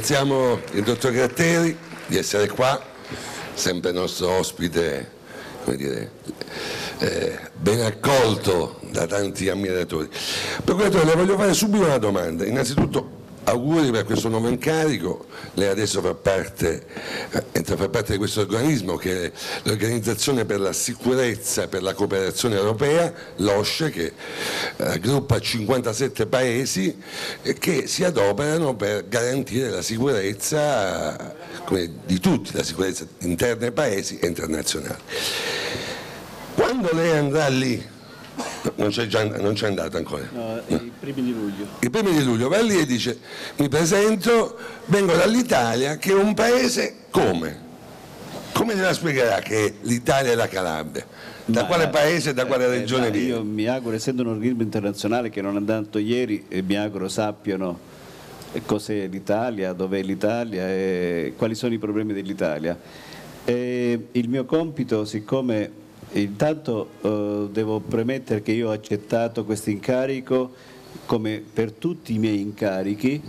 Ringraziamo il dottor Gratteri di essere qua, sempre nostro ospite, come dire, eh, ben accolto da tanti ammiratori. Procuratore, le voglio fare subito una domanda. Innanzitutto auguri per questo nuovo incarico, lei adesso fa parte, entra a parte di questo organismo che è l'Organizzazione per la Sicurezza e per la Cooperazione Europea, l'OSCE, che raggruppa 57 paesi che si adoperano per garantire la sicurezza di tutti, la sicurezza interna ai paesi e internazionale. Quando lei andrà lì non c'è, già, non c'è andata ancora. No, i primi di luglio. I primi di luglio va lì e dice mi presento, vengo dall'Italia che è un paese come? Come te la spiegherà che l'Italia è la Calabria? Da Ma, quale paese, da quale eh, regione viene? Io mi auguro, essendo un organismo internazionale che non è andato ieri, e eh, mi auguro sappiano cos'è l'Italia, dov'è l'Italia e quali sono i problemi dell'Italia. E il mio compito, siccome Intanto eh, devo premettere che io ho accettato questo incarico, come per tutti i miei incarichi,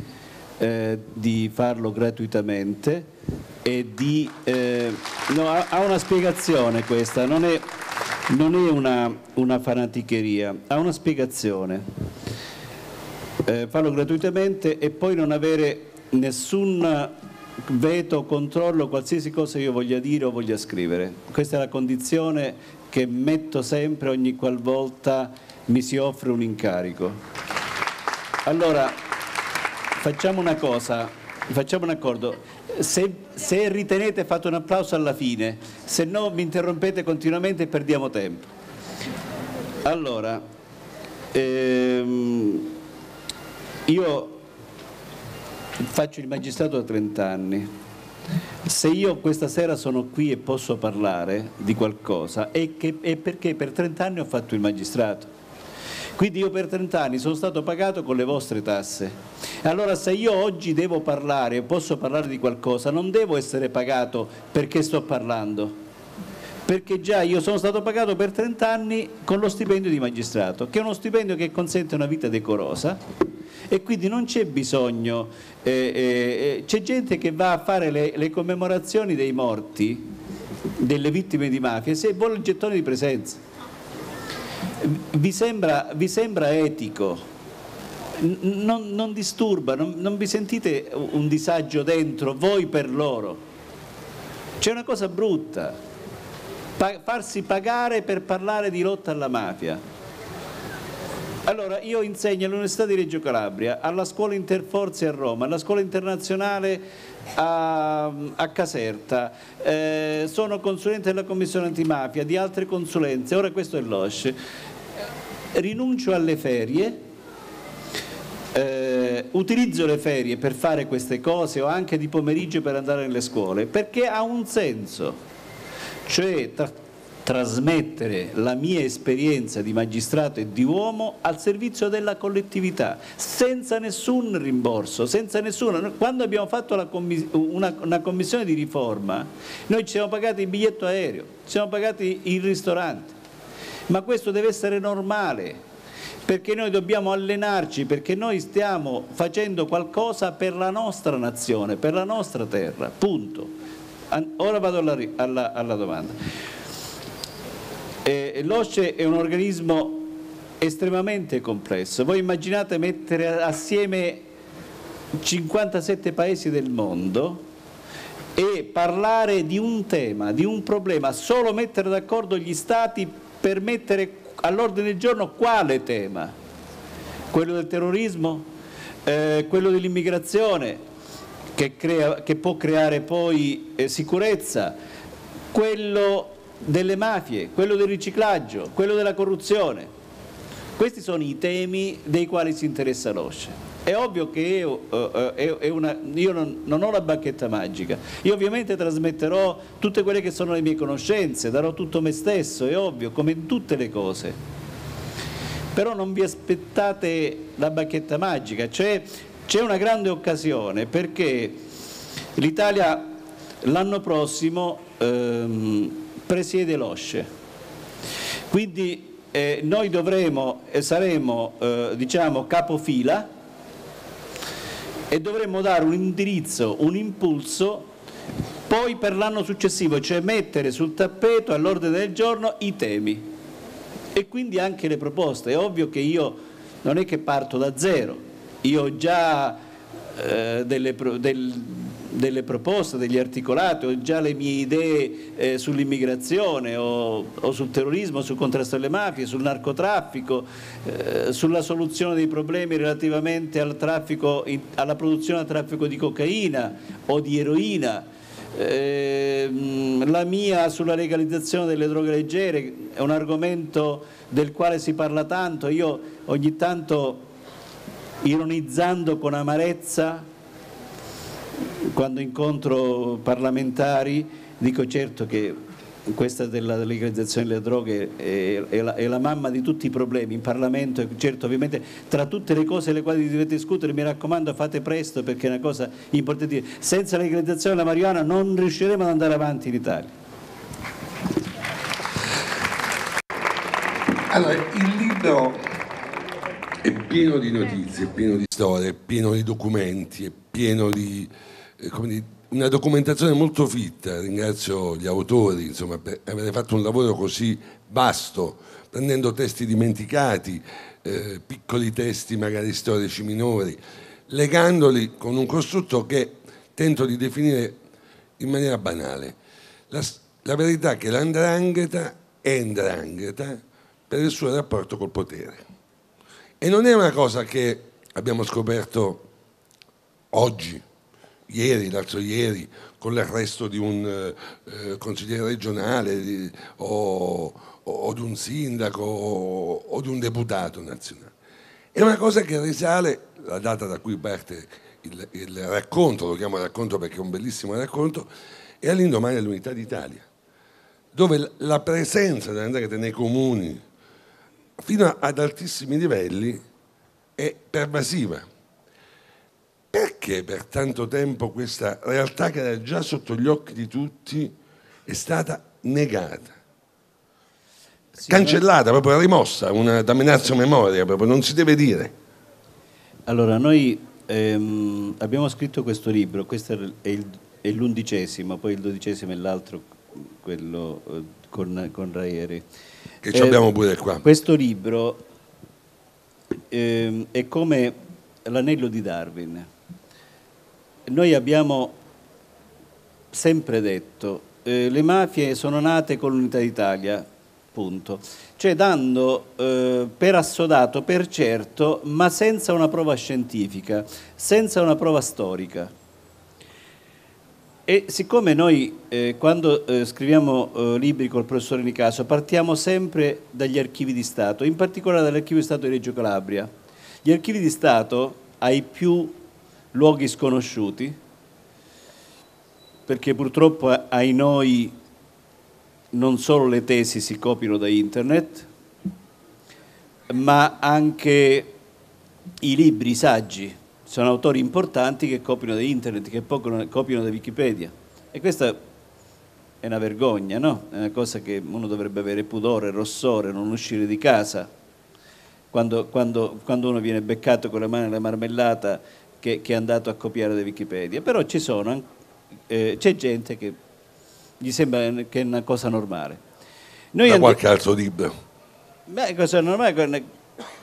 eh, di farlo gratuitamente e di... Eh, no, ha, ha, una spiegazione questa, non è, non è una, una, fanaticheria, ha una spiegazione. Eh, farlo gratuitamente e poi non avere nessun veto, controllo qualsiasi cosa io voglia dire o voglia scrivere. Questa è la condizione che metto sempre ogni qualvolta mi si offre un incarico. Allora, facciamo una cosa, facciamo un accordo. Se, se ritenete fate un applauso alla fine, se no mi interrompete continuamente e perdiamo tempo. Allora, ehm, io faccio il magistrato da 30 anni, se io questa sera sono qui e posso parlare di qualcosa è, che, è perché per 30 anni ho fatto il magistrato. Quindi io per 30 anni sono stato pagato con le vostre tasse. Allora se io oggi devo parlare, e posso parlare di qualcosa, non devo essere pagato perché sto parlando perché già io sono stato pagato per 30 anni con lo stipendio di magistrato, che è uno stipendio che consente una vita decorosa e quindi non c'è bisogno, eh, eh, eh, c'è gente che va a fare le, le commemorazioni dei morti, delle vittime di mafia, se vuole il gettone di presenza. Vi sembra, vi sembra etico? Non, non, disturba, non, non, vi sentite un disagio dentro, voi per loro. C'è una cosa brutta pa farsi pagare per parlare di lotta alla mafia. Allora, io insegno all'Università di Reggio Calabria, alla scuola Interforze a Roma, alla scuola internazionale a, a Caserta, eh, sono consulente della Commissione Antimafia, di altre consulenze, ora questo è l'OSCE. Rinuncio alle ferie, eh, utilizzo le ferie per fare queste cose o anche di pomeriggio per andare nelle scuole, perché ha un senso cioè tra trasmettere la mia esperienza di magistrato e di uomo al servizio della collettività, senza nessun rimborso, senza nessuno. Quando abbiamo fatto commis una, una, commissione di riforma, noi ci siamo pagati il biglietto aereo, ci siamo pagati il ristorante, ma questo deve essere normale perché noi dobbiamo allenarci, perché noi stiamo facendo qualcosa per la nostra nazione, per la nostra terra, punto. Ora vado alla, alla, alla domanda. Eh, L'OCE è un organismo estremamente complesso. Voi immaginate mettere assieme 57 paesi del mondo e parlare di un tema, di un problema, solo mettere d'accordo gli stati per mettere all'ordine del giorno quale tema? Quello del terrorismo? Eh, quello dell'immigrazione? che, crea, che può creare poi eh, sicurezza, quello delle mafie, quello del riciclaggio, quello della corruzione. Questi sono i temi dei quali si interessa l'OSCE. È ovvio che io, eh, eh, una, io non, non, ho la bacchetta magica, io ovviamente trasmetterò tutte quelle che sono le mie conoscenze, darò tutto me stesso, è ovvio, come in tutte le cose. Però non vi aspettate la bacchetta magica, cioè c'è una grande occasione perché l'Italia l'anno prossimo ehm, presiede l'OSCE, quindi eh, noi dovremo e saremo eh, diciamo, capofila e dovremo dare un indirizzo, un impulso poi per l'anno successivo, cioè mettere sul tappeto all'ordine del giorno i temi e quindi anche le proposte. È ovvio che io non è che parto da zero, io ho già eh, delle, del, delle, proposte, degli articolati, ho già le mie idee eh, sull'immigrazione o, o, sul terrorismo, sul contrasto alle mafie, sul narcotraffico, eh, sulla soluzione dei problemi relativamente al traffico, alla produzione al traffico di cocaina o di eroina ehm, la mia sulla legalizzazione delle droghe leggere è un argomento del quale si parla tanto, io ogni tanto ironizzando con amarezza quando incontro parlamentari dico certo che questa della legalizzazione delle droghe è, è, la, è, la, mamma di tutti i problemi in Parlamento, certo ovviamente tra tutte le cose le quali dovete discutere mi raccomando fate presto perché è una cosa importante, senza la legalizzazione della marijuana non riusciremo ad andare avanti in Italia. Allora, il libro pieno di notizie, è pieno di storie, è pieno di documenti, è pieno di, eh, di una documentazione molto fitta. Ringrazio gli autori insomma, per aver fatto un lavoro così vasto, prendendo testi dimenticati, eh, piccoli testi magari storici minori, legandoli con un costrutto che tento di definire in maniera banale. La, la verità è che l'andrangheta è andrangheta per il suo rapporto col potere e non è una cosa che abbiamo scoperto oggi, ieri, l'altro ieri, con l'arresto di un eh, consigliere regionale di, o, o, di un sindaco o, o, di un deputato nazionale. È una cosa che risale, la data da cui parte il, il racconto, lo chiamo racconto perché è un bellissimo racconto, è all'indomani dell'Unità d'Italia, dove la presenza dell'andata nei comuni fino ad altissimi livelli è pervasiva. Perché per tanto tempo questa realtà che era già sotto gli occhi di tutti è stata negata? cancellata, proprio rimossa, una damnazio memoria, proprio non si deve dire. Allora, noi ehm, abbiamo scritto questo libro, questo è, il, è, l'undicesimo, poi il dodicesimo è l'altro, quello eh, con, con Raieri che eh, abbiamo pure qua. Questo libro eh, è come l'anello di Darwin. Noi abbiamo sempre detto eh, le mafie sono nate con l'unità d'Italia, punto. Cioè dando eh, per assodato, per certo, ma senza una prova scientifica, senza una prova storica. E siccome noi eh, quando eh, scriviamo eh, libri col professore Nicasso partiamo sempre dagli archivi di Stato, in particolare dall'archivio di Stato di Reggio Calabria. Gli archivi di Stato ai più luoghi sconosciuti, perché purtroppo eh, ai noi non solo le tesi si copiano da internet, ma anche i libri, i saggi, sono autori importanti che copiano da internet, che copiano da Wikipedia. E questa è una vergogna, no? È una cosa che uno dovrebbe avere pudore, rossore, non uscire di casa. Quando, quando, quando uno viene beccato con le mani nella marmellata che, che, è andato a copiare da Wikipedia. Però ci sono, eh, c'è gente che gli sembra che è una cosa normale. Noi da qualche altro libro. Beh, cosa normale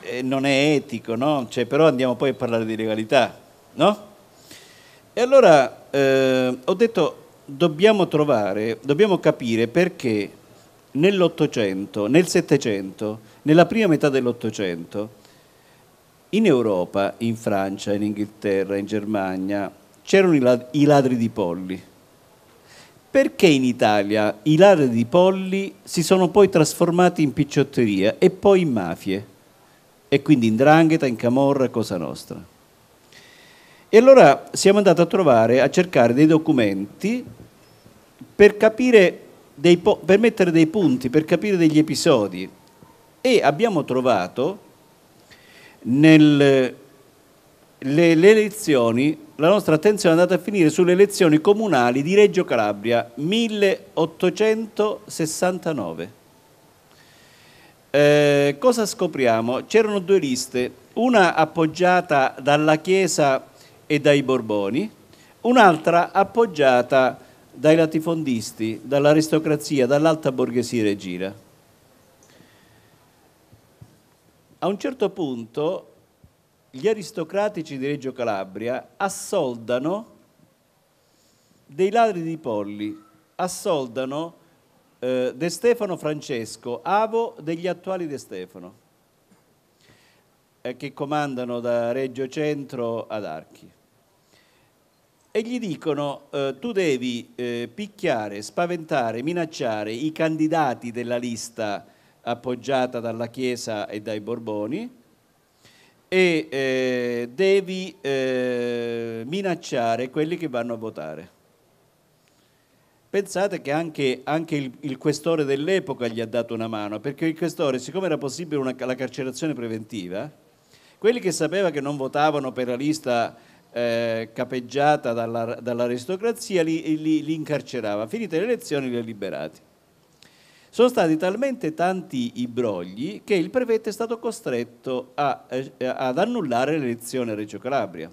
eh, non è etico, no? Cioè, però andiamo poi a parlare di legalità, no? E allora eh, ho detto dobbiamo trovare, dobbiamo capire perché nell'Ottocento, nel Settecento, nella prima metà dell'Ottocento, in Europa, in Francia, in Inghilterra, in Germania, c'erano i, i ladri di polli. Perché in Italia i ladri di polli si sono poi trasformati in picciotteria e poi in mafie? e quindi in Drangheta, in Camorra Cosa Nostra. E allora siamo andati a trovare, a cercare dei documenti per capire, dei po- per mettere dei punti, per capire degli episodi e abbiamo trovato nelle le elezioni, la nostra attenzione è andata a finire sulle elezioni comunali di Reggio Calabria 1869 eh, cosa scopriamo? C'erano due liste, una appoggiata dalla Chiesa e dai Borboni, un'altra appoggiata dai latifondisti, dall'aristocrazia, dall'alta borghesia regina. A un certo punto gli aristocratici di Reggio Calabria assoldano dei ladri di polli, assoldano eh, De Stefano Francesco, avo degli attuali De Stefano, eh, che comandano da Reggio Centro ad Archi. E gli dicono, eh, tu devi eh, picchiare, spaventare, minacciare i candidati della lista appoggiata dalla Chiesa e dai Borboni, e eh, devi eh, minacciare quelli che vanno a votare. Pensate che anche, anche il, il, questore dell'epoca gli ha dato una mano, perché il questore, siccome era possibile una, la carcerazione preventiva, quelli che sapeva che non votavano per la lista eh, capeggiata dalla, dall'aristocrazia li, li, li, incarcerava, finite le elezioni li ha liberati. Sono stati talmente tanti i brogli che il prefetto è stato costretto a, eh, ad annullare l'elezione a Reggio Calabria.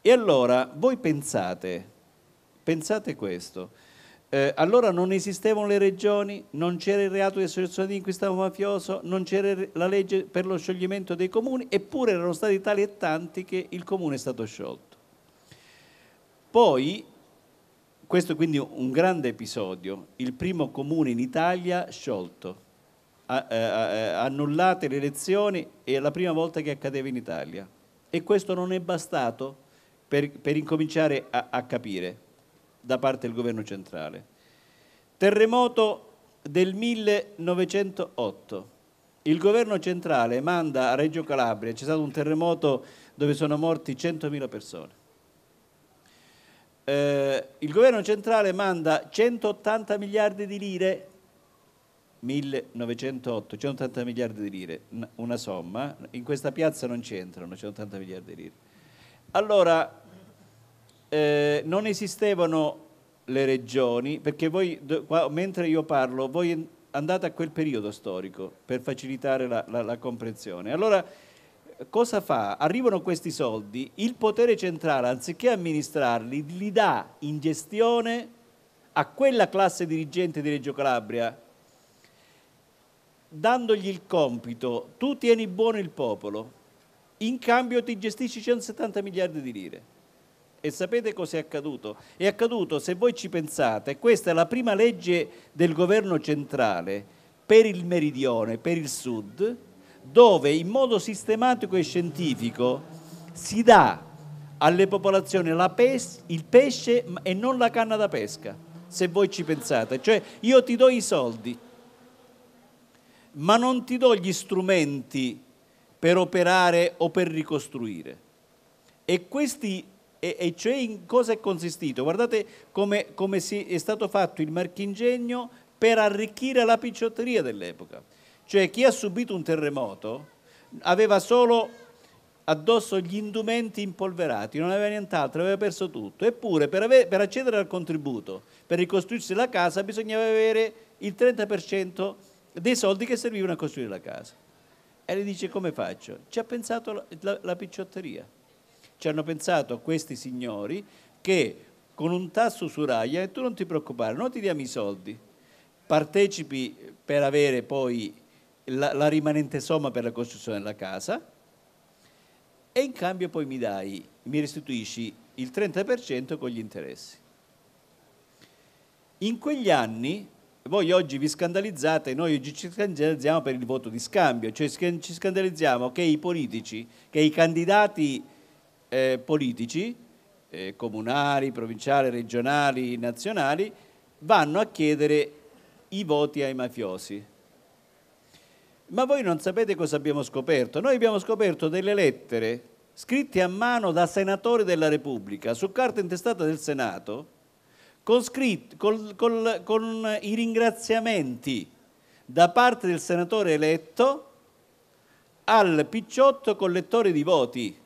E allora voi pensate, pensate questo, eh, allora non esistevano le regioni, non c'era il reato di associazione di inquistato mafioso, non c'era la legge per lo scioglimento dei comuni, eppure erano stati tali e tanti che il comune è stato sciolto. Poi, questo è quindi un grande episodio, il primo comune in Italia sciolto, eh, eh, annullate le elezioni e la prima volta che accadeva in Italia. E questo non è bastato per, per incominciare a capire da parte del governo centrale. Terremoto del 1908. Il governo centrale manda a Reggio Calabria, c'è stato un terremoto dove sono morti 100.000 persone. Eh, il governo centrale manda 180 miliardi di lire, 1908, 180 miliardi di lire, una somma, in questa piazza non c'entrano 180 miliardi di lire. Allora, eh, non esistevano le regioni, perché voi, qua, mentre io parlo, voi andate a quel periodo storico per facilitare la, la, la comprensione. Allora, cosa fa? Arrivano questi soldi, il potere centrale, anziché amministrarli, li dà in gestione a quella classe dirigente di Reggio Calabria, dandogli il compito, tu tieni buono il popolo, in cambio ti gestisci 170 miliardi di lire. E sapete è accaduto? È accaduto, se voi ci pensate, questa è la prima legge del governo centrale per il meridione, per il sud, dove in modo sistematico e scientifico si dà alle popolazioni pes il pesce e non la canna da pesca, se voi ci pensate. Cioè io ti do i soldi, ma non ti do gli strumenti per operare o per ricostruire. E questi e, e cioè in cosa è consistito? Guardate come, come è stato fatto il marchingegno per arricchire la picciotteria dell'epoca. Cioè chi ha subito un terremoto aveva solo addosso gli indumenti impolverati, non aveva nient'altro, aveva perso tutto. Eppure per, avere, per, accedere al contributo, per ricostruirsi la casa, bisognava avere il 30% dei soldi che servivano a costruire la casa. E lei dice come faccio? Ci ha pensato la, la, la picciotteria ci hanno pensato questi signori che con un tasso usuraia e tu non ti preoccupare, noi ti diamo i soldi, partecipi per avere poi la, la rimanente somma per la costruzione della casa e in cambio poi mi dai, mi restituisci il 30% con gli interessi. In quegli anni, voi oggi vi scandalizzate, noi oggi ci scandalizziamo per il voto di scambio, cioè ci scandalizziamo che i politici, che i candidati eh, politici, eh, comunali, provinciali, regionali, nazionali, vanno a chiedere i voti ai mafiosi. Ma voi non sapete cosa abbiamo scoperto. Noi abbiamo scoperto delle lettere scritte a mano da senatori della Repubblica su carta intestata del Senato con, scritt- col, col, con i ringraziamenti da parte del senatore eletto al picciotto collettore di voti.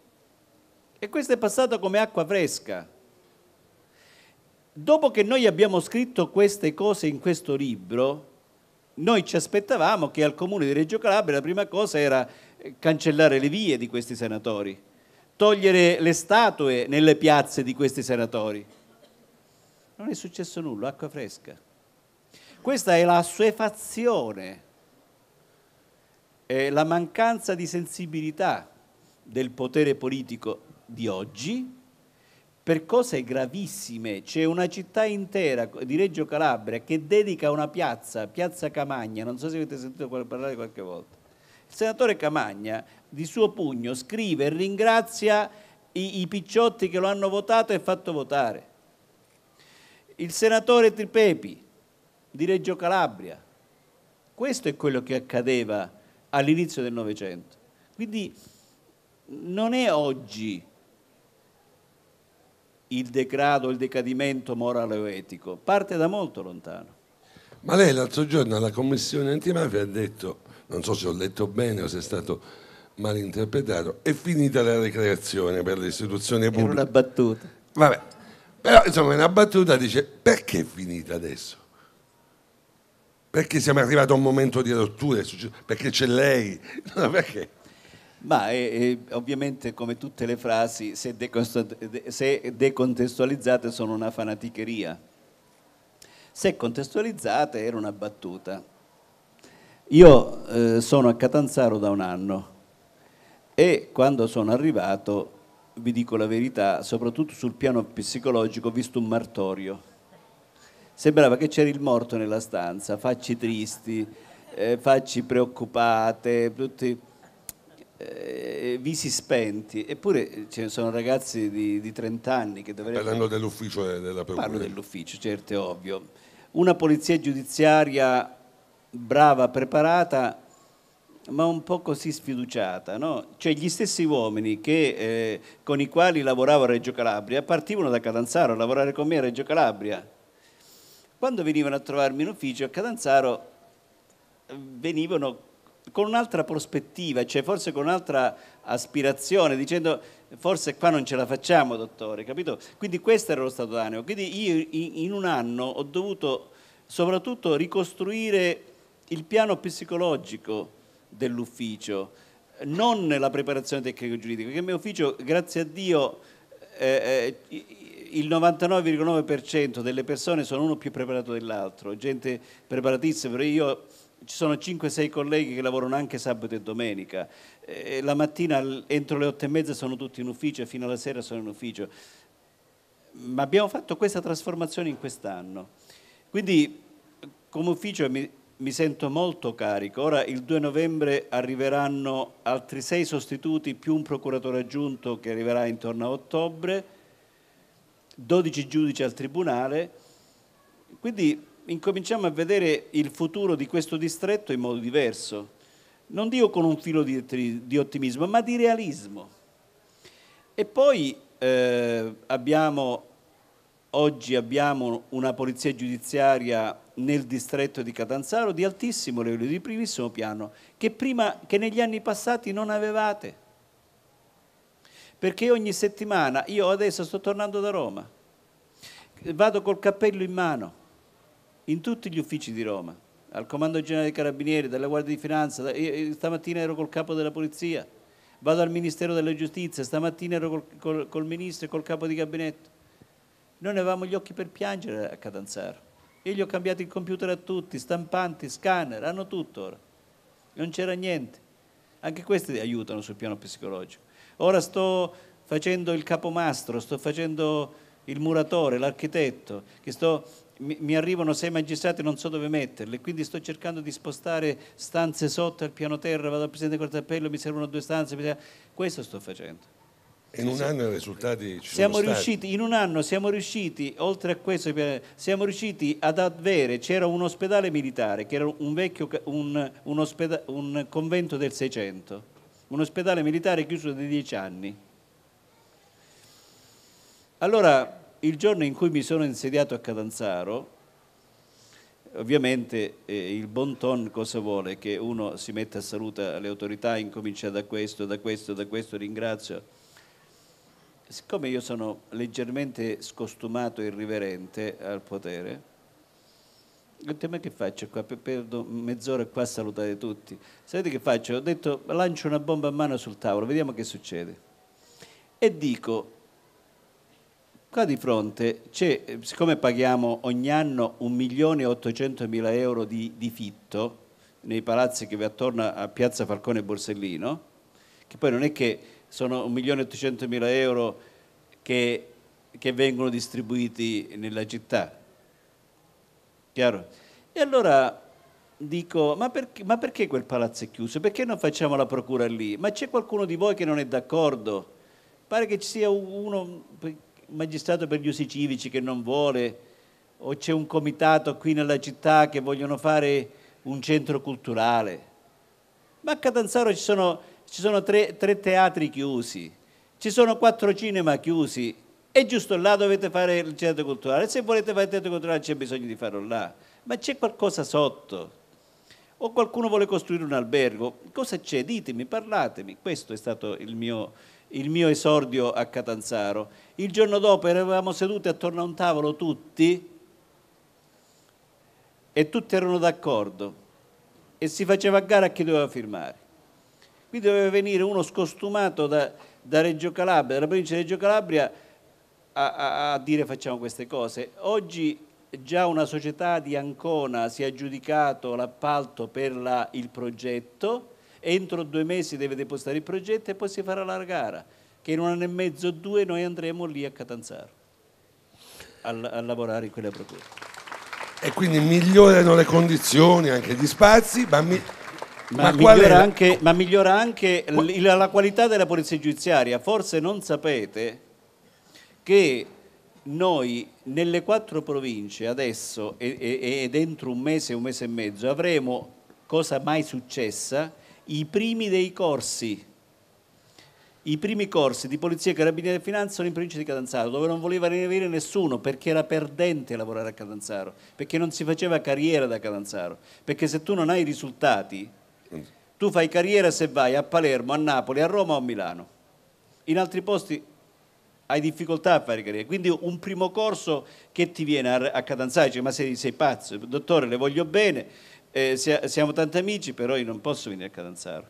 E questo è passato come acqua fresca. Dopo che noi abbiamo scritto queste cose in questo libro, noi ci aspettavamo che al comune di Reggio Calabria la prima cosa era eh, cancellare le vie di questi senatori, togliere le statue nelle piazze di questi senatori. Non è successo nulla, acqua fresca. Questa è la suefazione, è la mancanza di sensibilità del potere politico di oggi per cose gravissime. C'è una città intera di Reggio Calabria che dedica una piazza, Piazza Camagna, non so se avete sentito parlare qualche volta. Il senatore Camagna di suo pugno scrive e ringrazia i, i picciotti che lo hanno votato e fatto votare. Il senatore Tripepi di Reggio Calabria. Questo è quello che accadeva all'inizio del Novecento. Quindi non è oggi il degrado, il decadimento morale o etico, parte da molto lontano. Ma lei l'altro giorno alla commissione antimafia ha detto, non so se ho letto bene o se è stato malinterpretato, è finita la ricreazione per le istituzioni pubbliche. È una battuta. Vabbè, però insomma una battuta dice perché è finita adesso? Perché siamo arrivati a un momento di rottura, perché c'è lei, no, perché? Ma è, eh, eh, ovviamente come tutte le frasi, se, se decontestualizzate sono una fanaticheria. Se contestualizzate era una battuta. Io eh, sono a Catanzaro da un anno e quando sono arrivato, vi dico la verità, soprattutto sul piano psicologico ho visto un martorio. Sembrava che c'era il morto nella stanza, facci tristi, eh, facci preoccupate, tutti eh, visi spenti, eppure eh, ci sono ragazzi di, di 30 anni che dovrebbero... Parlando dell'ufficio della Procura. Parlo dell'ufficio, certo, è ovvio. Una polizia giudiziaria brava, preparata, ma un po' così sfiduciata, no? Cioè gli stessi uomini che, eh, con i quali lavoravo a Reggio Calabria partivano da Catanzaro a lavorare con me a Reggio Calabria. Quando venivano a trovarmi in ufficio a Catanzaro eh, venivano con un'altra prospettiva, cioè forse con un'altra aspirazione, dicendo forse qua non ce la facciamo, dottore, capito? Quindi questo era lo stato d'animo. Quindi io in un anno ho dovuto soprattutto ricostruire il piano psicologico dell'ufficio, non la preparazione tecnico-giuridica, perché il mio ufficio, grazie a Dio, eh, eh il 99,9% delle persone sono uno più preparato dell'altro, gente preparatissima, io ci sono 5-6 colleghi che lavorano anche sabato e domenica, e eh, la mattina entro le 8 e mezza sono tutti in ufficio e fino alla sera sono in ufficio. Ma abbiamo fatto questa trasformazione in quest'anno. Quindi come ufficio mi, mi sento molto carico. Ora il 2 novembre arriveranno altri 6 sostituti più un procuratore aggiunto che arriverà intorno a ottobre, 12 giudici al tribunale. Quindi incominciamo a vedere il futuro di questo distretto in modo diverso. Non dico con un filo di, di ottimismo, ma di realismo. E poi eh, abbiamo, oggi abbiamo una polizia giudiziaria nel distretto di Catanzaro di altissimo livello, di primissimo piano, che, prima, che negli anni passati non avevate. Perché ogni settimana, io adesso sto tornando da Roma, vado col cappello in mano, in tutti gli uffici di Roma, al Comando Generale dei Carabinieri, dalla Guardia di Finanza, da, io, stamattina ero col Capo della Polizia, vado al Ministero della Giustizia, stamattina ero col, col, col Ministro e col Capo di Gabinetto. Noi ne avevamo gli occhi per piangere a Catanzaro. Io gli ho cambiato il computer a tutti, stampanti, scanner, hanno tutto ora. Non c'era niente. Anche questi aiutano sul piano psicologico. Ora sto facendo il capomastro, sto facendo il muratore, l'architetto, che sto mi arrivano sei magistrati e non so dove metterli, quindi sto cercando di spostare stanze sotto al piano terra, vado al Presidente del Cortappello, mi servono due stanze, questo sto facendo. In un anno i risultati ci siamo sono riusciti, stati. In un anno siamo riusciti, oltre a questo, siamo riusciti ad avere, c'era un ospedale militare, che era un, vecchio, un, un, ospeda, un convento del Seicento, un ospedale militare chiuso da dieci anni. Allora, il giorno in cui mi sono insediato a Catanzaro, ovviamente eh, il bon ton cosa vuole? Che uno si metta a saluta le autorità, incomincia da questo, da questo, da questo, ringrazio. Siccome io sono leggermente scostumato e irriverente al potere, ho detto, ma che faccio qua? Perdo mezz'ora qua a salutare tutti. Sapete che faccio? Ho detto, lancio una bomba a mano sul tavolo, vediamo che succede. E dico, Qua di fronte c'è, eh, siccome paghiamo ogni anno 1.800.000 euro di, di fitto nei palazzi che vi attorno a Piazza Falcone e Borsellino, che poi non è che sono 1.800.000 euro che, che vengono distribuiti nella città, chiaro? E allora dico, ma perché, ma perché, quel palazzo è chiuso? Perché non facciamo la procura lì? Ma c'è qualcuno di voi che non è d'accordo? Pare che ci sia uno magistrato per gli usi civici che non vuole, o c'è un comitato qui nella città che vogliono fare un centro culturale. Ma a Catanzaro ci sono, ci sono tre, tre teatri chiusi, ci sono quattro cinema chiusi, è giusto là dovete fare il centro culturale, se volete fare il centro culturale c'è bisogno di farlo là, ma c'è qualcosa sotto. O qualcuno vuole costruire un albergo, cosa c'è? Ditemi, parlatemi. Questo è stato il mio, il mio esordio a Catanzaro. Il giorno dopo eravamo seduti attorno a un tavolo tutti e tutti erano d'accordo e si faceva a gara a chi doveva firmare. Qui doveva venire uno scostumato da, da Reggio Calabria, dalla provincia di Reggio Calabria, a, a, a dire facciamo queste cose. Oggi già una società di Ancona si è aggiudicato l'appalto per la, il progetto entro due mesi deve depositare il progetto e poi si farà la gara, che in un anno e mezzo o due noi andremo lì a Catanzaro a, a lavorare in quella procura. E quindi migliorano le condizioni, anche gli spazi, ma mi... Ma, ma, migliora anche, ma, migliora anche, la, la, qualità della polizia giudiziaria. Forse non sapete che noi nelle quattro province adesso e, e, e dentro un mese, un mese e mezzo avremo, cosa mai successa, i primi dei corsi, i primi corsi di Polizia, Carabinieri e Finanza sono in provincia di Catanzaro, dove non voleva venire nessuno perché era perdente lavorare a Catanzaro, perché non si faceva carriera da Catanzaro, perché se tu non hai risultati, mm. tu fai carriera se vai a Palermo, a Napoli, a Roma o a Milano. In altri posti hai difficoltà a fare carriera. Quindi un primo corso che ti viene a, Catanzaro dice ma sei, sei pazzo, dottore le voglio bene, eh, siamo tanti amici, però io non posso venire a Catanzaro.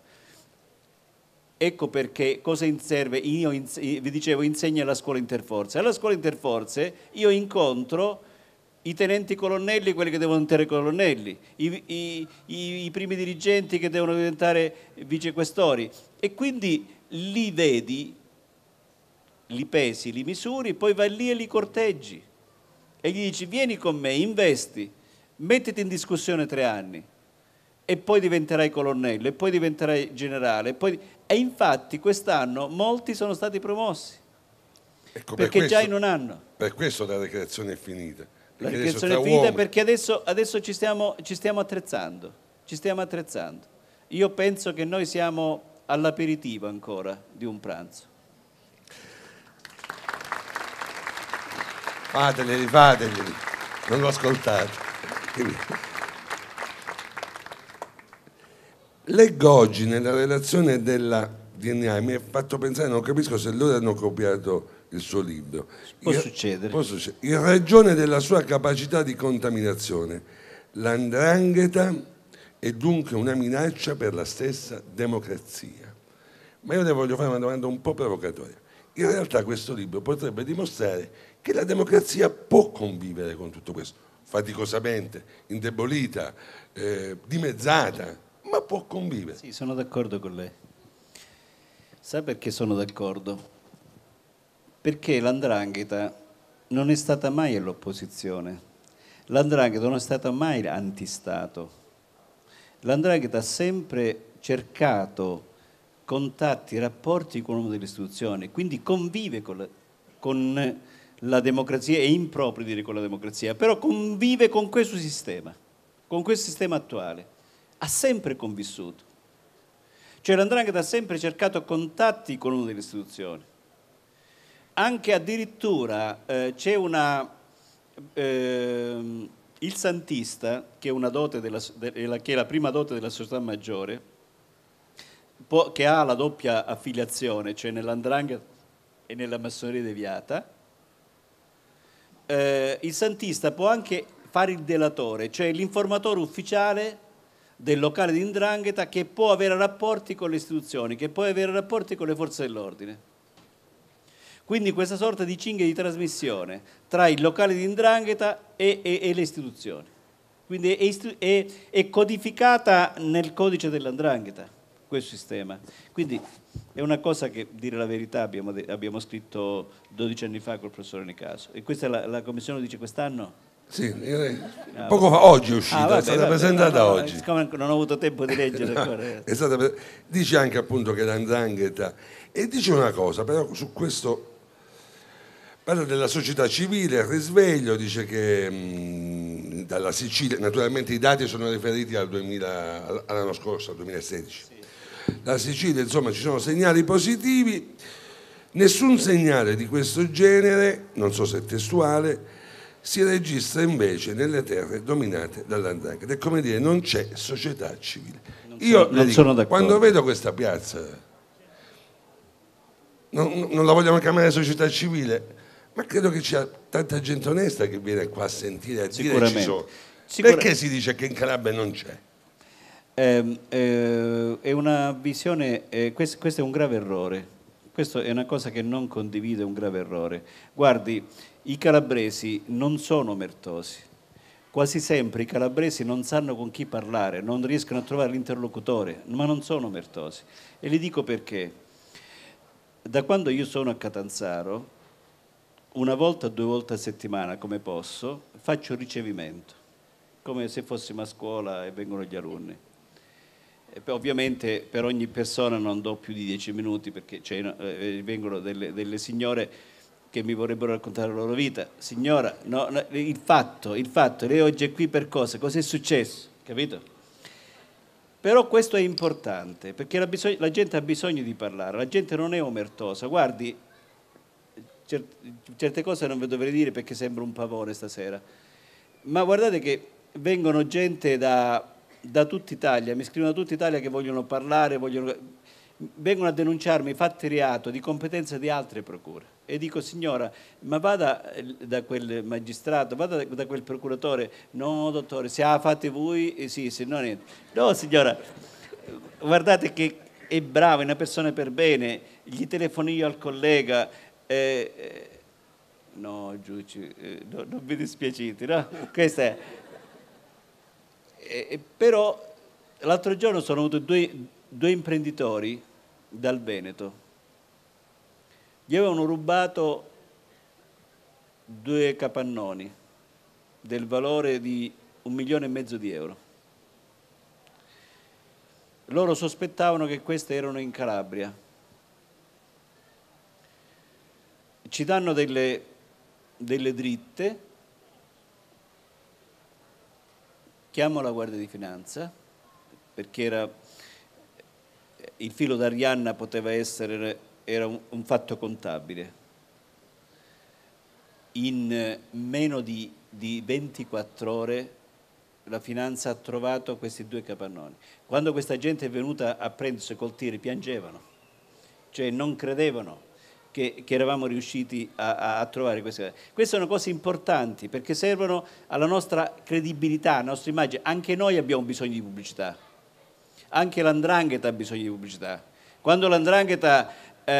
Ecco perché cosa serve, io vi dicevo insegna alla scuola interforze. Alla scuola interforze io incontro i tenenti colonnelli, quelli che devono diventare colonnelli, i, i, i primi dirigenti che devono diventare vicequestori e quindi li vedi, li pesi, li misuri, poi vai lì e li corteggi e gli dici vieni con me, investi, mettiti in discussione tre anni e poi diventerai colonnello e poi diventerai generale. E, poi... e infatti quest'anno molti sono stati promossi ecco, perché per questo, già in un anno. Per questo la recreazione è finita. La recreazione è finita uomini. perché adesso, adesso ci, stiamo, ci, stiamo, attrezzando, ci stiamo attrezzando. Io penso che noi siamo all'aperitivo ancora di un pranzo. Fateli, fateli, non lo ascoltate. Leggo oggi nella relazione della DNA, mi ha fatto pensare, non capisco se loro hanno copiato il suo libro. Può il, succedere. Può succedere. In ragione della sua capacità di contaminazione, l'andrangheta è dunque una minaccia per la stessa democrazia. Ma io le voglio fare una domanda un po' provocatoria. In realtà questo libro potrebbe dimostrare che la democrazia può convivere con tutto questo faticosamente, indebolita, eh, dimezzata, ma può convivere. Sì, sono d'accordo con lei. Sa perché sono d'accordo? Perché l'andrangheta non è stata mai all'opposizione, l'andrangheta non è stata mai antistato. L'andrangheta ha sempre cercato contatti, rapporti con l'uomo delle istituzioni, quindi convive con, con la democrazia, è improprio dire con la democrazia, però convive con questo sistema, con questo sistema attuale, ha sempre convissuto. Cioè l'Andrangheta ha sempre cercato contatti con una delle istituzioni. Anche addirittura eh, c'è una... Eh, il Santista, che è, della, de, che è la prima dote della società maggiore, che ha la doppia affiliazione, cioè nell'Andrangheta e nella massoneria deviata, eh, il santista può anche fare il delatore, cioè l'informatore ufficiale del locale di Indrangheta che può avere rapporti con le istituzioni, che può avere rapporti con le forze dell'ordine. Quindi questa sorta di cinghia di trasmissione tra il locale di Indrangheta e, e, e le istituzioni. Quindi è, è, è codificata nel codice dell'Andrangheta quel sistema. Quindi è una cosa che, dire la verità, abbiamo, abbiamo scritto 12 anni fa col professore Nicaso. E questa la, la Commissione lo dice quest'anno? Sì, ah, eh, poco fa, oggi è uscita, ah, vabbè, è stata vabbè, presentata no, oggi. non ho avuto tempo di leggere no, ancora. Eh. Stata, dice anche appunto che l'andrangheta... E dice una cosa, però su questo... Parla della società civile, il risveglio, dice che mh, mm, dalla Sicilia, naturalmente i dati sono riferiti al 2000, all'anno scorso, al 2016. Sì la Sicilia, insomma ci sono segnali positivi, nessun segnale di questo genere, non so se è testuale, si registra invece nelle terre dominate dall'andrangheta. È come dire, non c'è società civile. Io non dico, sono quando vedo questa piazza, non, non la vogliamo chiamare società civile, ma credo che c'è tanta gente onesta che viene qua a sentire a dire ci sono. Perché si dice che in Calabria non c'è? Ehm, eh, è una visione, eh, questo, questo, è un grave errore, questa è una cosa che non condivido, è un grave errore. Guardi, i calabresi non sono omertosi, quasi sempre i calabresi non sanno con chi parlare, non riescono a trovare l'interlocutore, ma non sono omertosi. E le dico perché. Da quando io sono a Catanzaro, una volta due volte a settimana, come posso, faccio ricevimento, come se fossimo a scuola e vengono gli alunni ovviamente per ogni persona non do più di dieci minuti perché eh, eh, vengono delle, delle, signore che mi vorrebbero raccontare la loro vita. Signora, no, no, il, fatto, il fatto, lei oggi è qui per cosa? Cos'è successo? Capito? Però questo è importante perché la, bisog- la gente ha bisogno di parlare, la gente non è omertosa. Guardi, cert- certe cose non ve dovrei dire perché sembro un pavone stasera, ma guardate che vengono gente da da tutta Italia, mi scrivono da tutta Italia che vogliono parlare, vogliono... vengono a denunciarmi fatti reato di competenza di altre procure. E dico signora, ma vada eh, da quel magistrato, vada da quel procuratore, no dottore, se ha fatti voi, eh, sì, se no niente. No signora, guardate che è bravo, è una persona per bene, gli telefono io al collega, eh, eh no giudice, eh, no, non vi dispiacete, no? Questa è e, eh, eh, però l'altro giorno sono venuti due, due imprenditori dal Veneto. Gli avevano rubato due capannoni del valore di un milione e mezzo di euro. Loro sospettavano che queste erano in Calabria. Ci danno delle, delle dritte chiamo la Guardia di Finanza perché era, il filo d'Arianna poteva essere era un, un fatto contabile. In meno di, di 24 ore la finanza ha trovato questi due capannoni. Quando questa gente è venuta a prendersi col tir piangevano, cioè non credevano che, che eravamo riusciti a, a trovare queste cose. Queste sono cose importanti perché servono alla nostra credibilità, alla nostra immagine. Anche noi abbiamo bisogno di pubblicità, anche l'andrangheta ha bisogno di pubblicità. Quando l'andrangheta, eh,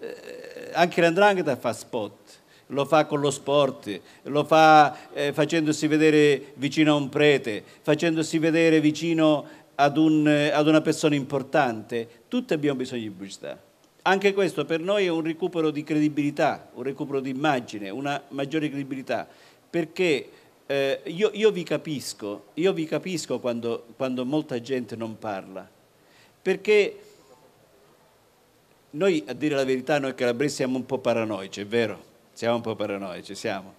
eh, anche l'andrangheta fa spot, lo fa con lo sport, lo fa eh, facendosi vedere vicino a un prete, facendosi vedere vicino ad, un, eh, ad una persona importante. Tutti abbiamo bisogno di pubblicità. Anche questo per noi è un recupero di credibilità, un recupero di immagine, una maggiore credibilità, perché eh, io, io, vi capisco, io vi capisco quando, quando molta gente non parla, perché noi, a dire la verità, noi calabresi siamo un po' paranoici, è vero? Siamo un po' paranoici, siamo.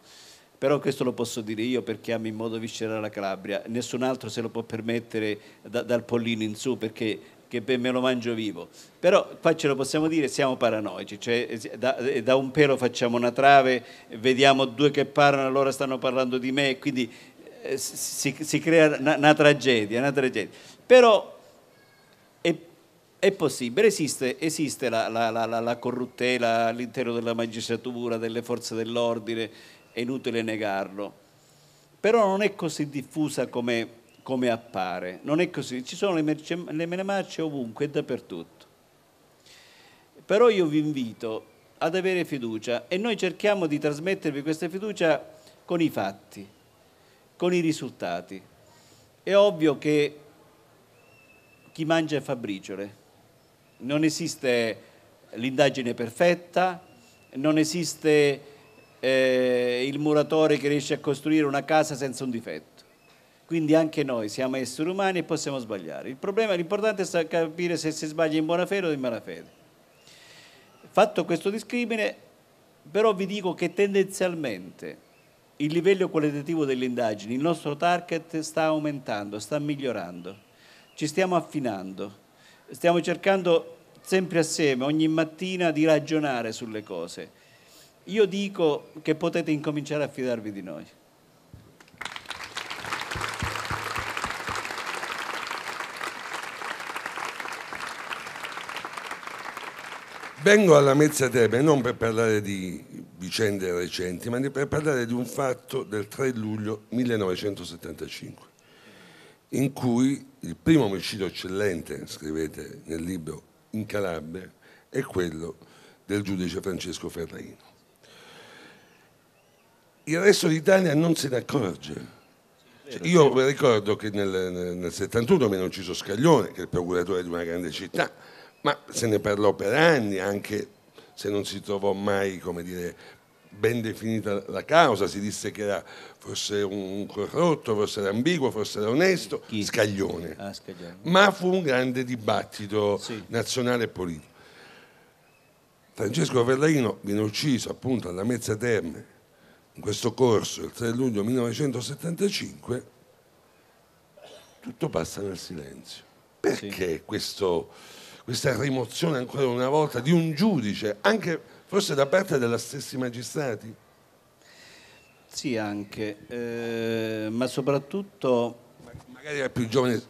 Però questo lo posso dire io perché amo in modo viscerale la Calabria, nessun altro se lo può permettere da, dal Pollino in su perché che me lo mangio vivo. Però qua ce lo possiamo dire, siamo paranoici, cioè da, eh, da un pelo facciamo una trave, vediamo due che parlano, allora stanno parlando di me, quindi eh, si, si, crea una, una, tragedia, una tragedia. Però è, è possibile, esiste, esiste la, la, la, la corruttela all'interno della magistratura, delle forze dell'ordine, è inutile negarlo. Però non è così diffusa come come appare. Non è così, ci sono le, merce, le menemacce ovunque e dappertutto. Però io vi invito ad avere fiducia e noi cerchiamo di trasmettervi questa fiducia con i fatti, con i risultati. È ovvio che chi mangia fa briciole, non esiste l'indagine perfetta, non esiste eh, il muratore che riesce a costruire una casa senza un difetto quindi anche noi siamo esseri umani e possiamo sbagliare. Il problema, l'importante è capire se si sbaglia in buona fede o in mala fede. Fatto questo discrimine, però vi dico che tendenzialmente il livello qualitativo delle indagini, il nostro target sta aumentando, sta migliorando, ci stiamo affinando, stiamo cercando sempre assieme, ogni mattina, di ragionare sulle cose. Io dico che potete incominciare a fidarvi di noi. Vengo alla Mezza tebe non per parlare di vicende recenti, ma per parlare di un fatto del 3 luglio 1975, in cui il primo omicidio eccellente, scrivete nel libro, in Calabria, è quello del giudice Francesco Ferraino. Il resto d'Italia non se ne accorge. Cioè, io ricordo che nel, nel 71 mi hanno ucciso Scaglione, che è il procuratore di una grande città, ma se ne parlò per anni, anche se non si trovò mai dire, ben definita la causa, si disse che era forse un corrotto, forse era ambiguo, forse era onesto, Scaglione. Ah, Scaglione. Ma fu un grande dibattito sì. nazionale e politico. Francesco Verlaino viene ucciso appunto alla Mezza Terme in questo corso il 3 luglio 1975, tutto passa nel silenzio. Perché sì. questo questa rimozione ancora una volta di un giudice, anche forse da parte della stessi magistrati? Sì, anche, eh, ma soprattutto... magari è più giovane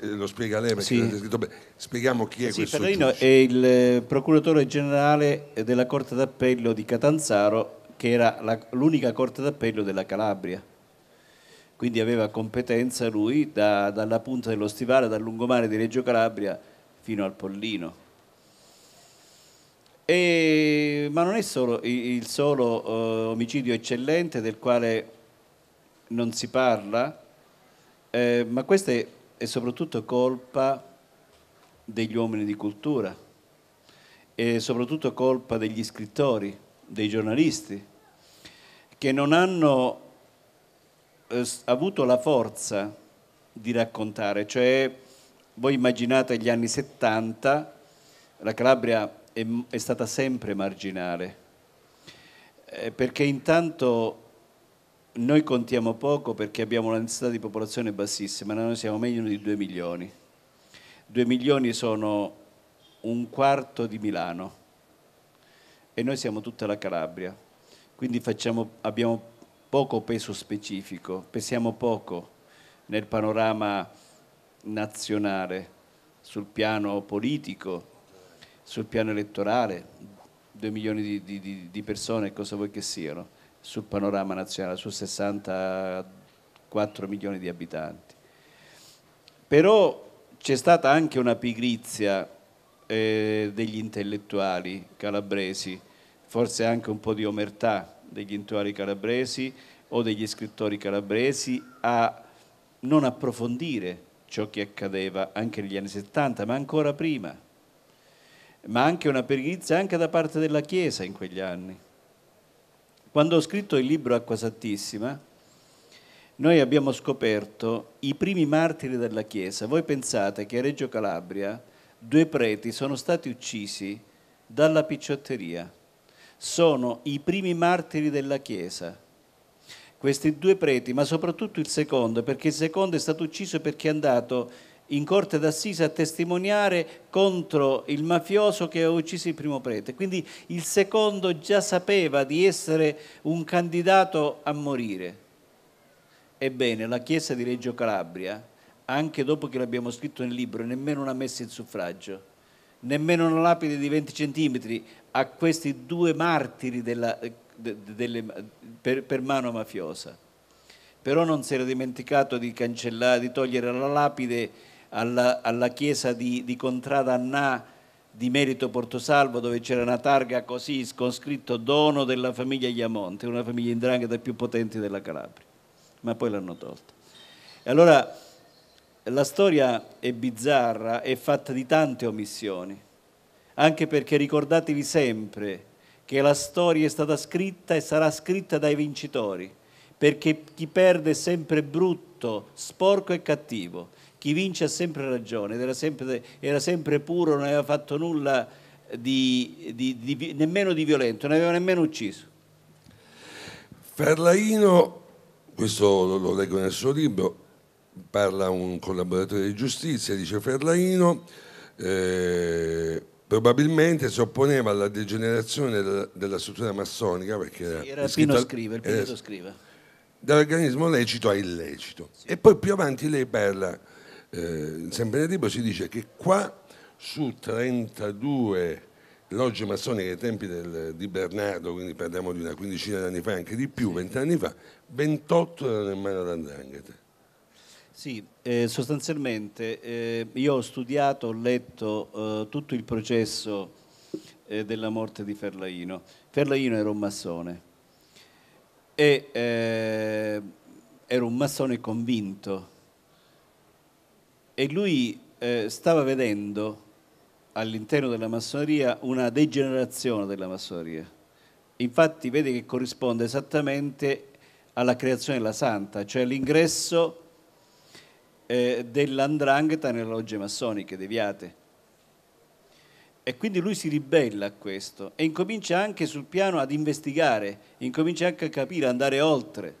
lo spiega lei, perché sì. scritto bene. spieghiamo chi è sì, questo Ferrino giudice. è il eh, procuratore generale della Corte d'Appello di Catanzaro, che era la, l'unica Corte d'Appello della Calabria quindi aveva competenza lui da, dalla punta dello stivale, dal lungomare di Reggio Calabria fino al pollino. E, ma non è solo il solo eh, omicidio eccellente del quale non si parla, eh, ma questa è, è, soprattutto colpa degli uomini di cultura, è soprattutto colpa degli scrittori, dei giornalisti, che non hanno eh, avuto la forza di raccontare, cioè voi immaginate gli anni 70, la Calabria è, è stata sempre marginale, eh, perché intanto noi contiamo poco perché abbiamo una densità di popolazione bassissima, noi siamo meglio di 2 milioni. 2 milioni sono un quarto di Milano e noi siamo tutta la Calabria, quindi facciamo, abbiamo poco peso specifico, pesiamo poco nel panorama nazionale sul piano politico, sul piano elettorale, 2 milioni di, di, di persone, cosa vuoi che siano, sul panorama nazionale, su 64 milioni di abitanti. Però c'è stata anche una pigrizia eh, degli intellettuali calabresi, forse anche un po' di omertà degli intellettuali calabresi o degli scrittori calabresi a non approfondire ciò che accadeva anche negli anni 70, ma ancora prima, ma anche una perizia anche da parte della Chiesa in quegli anni. Quando ho scritto il libro Acqua Santissima, noi abbiamo scoperto i primi martiri della Chiesa. Voi pensate che a Reggio Calabria due preti sono stati uccisi dalla picciotteria. Sono i primi martiri della Chiesa questi due preti, ma soprattutto il secondo, perché il secondo è stato ucciso perché è andato in corte d'assise a testimoniare contro il mafioso che aveva ucciso il primo prete. Quindi il secondo già sapeva di essere un candidato a morire. Ebbene, la Chiesa di Reggio Calabria, anche dopo che l'abbiamo scritto nel libro, nemmeno una messa in suffragio, nemmeno una lapide di 20 centimetri a questi due martiri della de, delle, per, per mano mafiosa. Però non si era dimenticato di cancellare, di togliere la lapide alla, alla, chiesa di, di Contrada Annà di Merito Portosalvo dove c'era una targa così con scritto dono della famiglia Iamonte, una famiglia indrangheta più potente della Calabria, ma poi l'hanno tolta. E allora la storia è bizzarra, è fatta di tante omissioni, anche perché ricordatevi sempre che la storia è stata scritta e sarà scritta dai vincitori, perché chi perde è sempre brutto, sporco e cattivo, chi vince ha sempre ragione, era sempre, era sempre puro, non aveva fatto nulla di, di, di, nemmeno di violento, non aveva nemmeno ucciso. Ferlaino, questo lo, lo leggo nel suo libro, parla un collaboratore di giustizia, dice Ferlaino, eh, Probabilmente si opponeva alla degenerazione della, della struttura massonica perché sì, era Pino scrive, il eh, Pino scrive. Dall'organismo lecito a illecito. Sì. E poi più avanti lei parla, eh, sempre nel libro si dice che qua su 32 logge massoniche ai tempi del, di Bernardo, quindi parliamo di una quindicina di anni fa, anche di più, vent'anni fa, 28 erano in mano all'andrangheta. Sì, eh, sostanzialmente eh, io ho studiato, ho letto eh, tutto il processo eh, della morte di Ferlaino. Ferlaino era un massone e eh, era un massone convinto e lui eh, stava vedendo all'interno della massoneria una degenerazione della massoneria. Infatti vede che corrisponde esattamente alla creazione della santa, cioè all'ingresso eh, dell'andrangheta nelle logge massoniche deviate. E quindi lui si ribella a questo e incomincia anche sul piano ad investigare, incomincia anche a capire, andare oltre,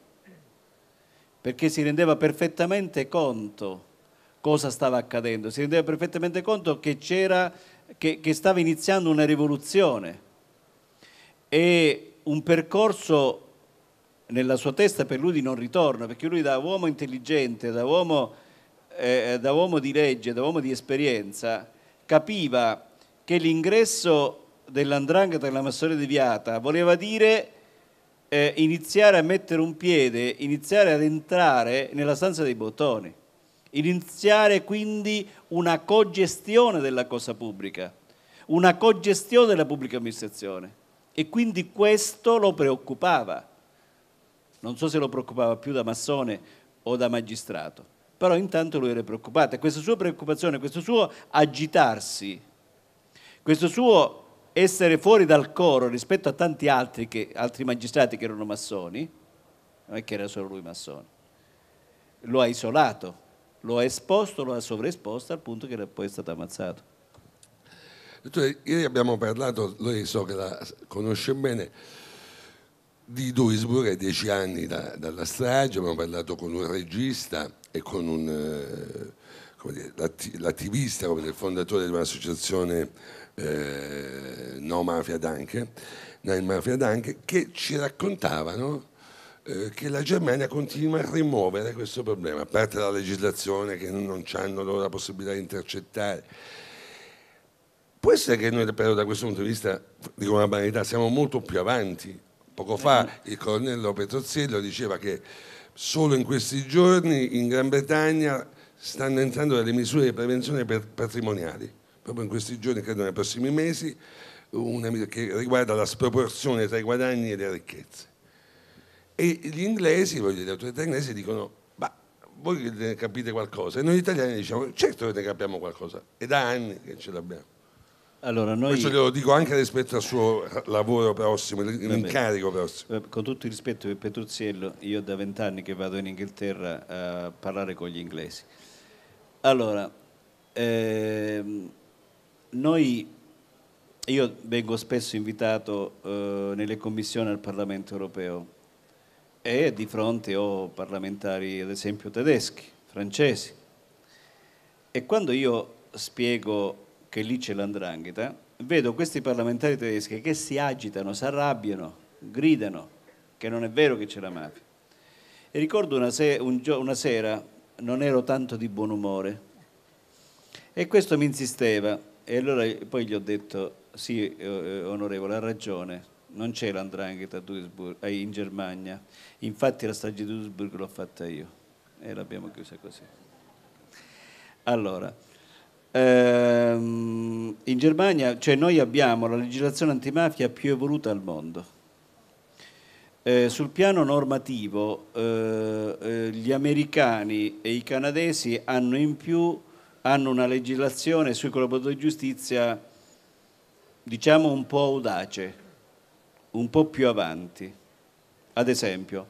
perché si rendeva perfettamente conto cosa stava accadendo, si rendeva perfettamente conto che, che, che stava iniziando una rivoluzione e un percorso nella sua testa per lui di non ritorno, perché lui da uomo intelligente, da uomo eh, eh, da uomo di legge, da uomo di esperienza, capiva che l'ingresso dell'andrangheta nella massoneria deviata voleva dire eh, iniziare a mettere un piede, iniziare ad entrare nella stanza dei bottoni, iniziare quindi una cogestione della cosa pubblica, una cogestione della pubblica amministrazione. E quindi questo lo preoccupava. Non so se lo preoccupava più da massone o da magistrato però intanto lui era preoccupato e questa sua preoccupazione, questo suo agitarsi, questo suo essere fuori dal coro rispetto a tanti altri, che, altri magistrati che erano massoni, non è che era solo lui massone, lo ha isolato, lo ha esposto, lo ha sovraesposto al punto che era poi stato ammazzato. Cioè, ieri abbiamo parlato, lui so che la conosce bene, di Duisburg ai dieci anni da, dalla strage, abbiamo parlato con un regista e con un, eh, dire, l'attivista, dire, il fondatore di un'associazione eh, No Mafia Danke, Nine Mafia Danke, che ci raccontavano eh, che la Germania continua a rimuovere questo problema, a parte la legislazione che non hanno loro la possibilità di intercettare. Può essere che noi però da questo punto di vista, dico una banalità, siamo molto più avanti. Poco fa eh. il colonnello Petrozzello diceva che Solo in questi giorni in Gran Bretagna stanno entrando delle misure di prevenzione patrimoniali, proprio in questi giorni, credo nei prossimi mesi, una che riguarda la sproporzione tra i guadagni e le ricchezze. E gli inglesi, voglio dire, le autorità inglesi dicono, ma voi ne capite qualcosa? E noi italiani diciamo, certo che ne capiamo qualcosa, è da anni che ce l'abbiamo. Allora, noi... Questo glielo dico anche rispetto al suo lavoro prossimo, l'incarico prossimo. Eh, con tutto il rispetto per Petruzziello, io da vent'anni che vado in Inghilterra a parlare con gli inglesi. Allora, ehm, noi, io vengo spesso invitato eh, nelle commissioni al Parlamento europeo e di fronte ho parlamentari, ad esempio, tedeschi, francesi. E quando io spiego che lì c'è l'andrangheta, vedo questi parlamentari tedeschi che si agitano, si arrabbiano, gridano che non è vero che c'è la mafia. E ricordo una, se un una sera non ero tanto di buon umore e questo mi insisteva e allora poi gli ho detto sì, eh, eh onorevole, ha ragione, non c'è l'andrangheta eh, in Germania, infatti la strage di Duisburg l'ho fatta io e l'abbiamo chiusa così. Allora, ehm, in Germania, cioè noi abbiamo la legislazione antimafia più evoluta al mondo. Eh, sul piano normativo eh, eh, gli americani e i canadesi hanno in più hanno una legislazione sui collaboratori di giustizia diciamo un po' audace, un po' più avanti. Ad esempio,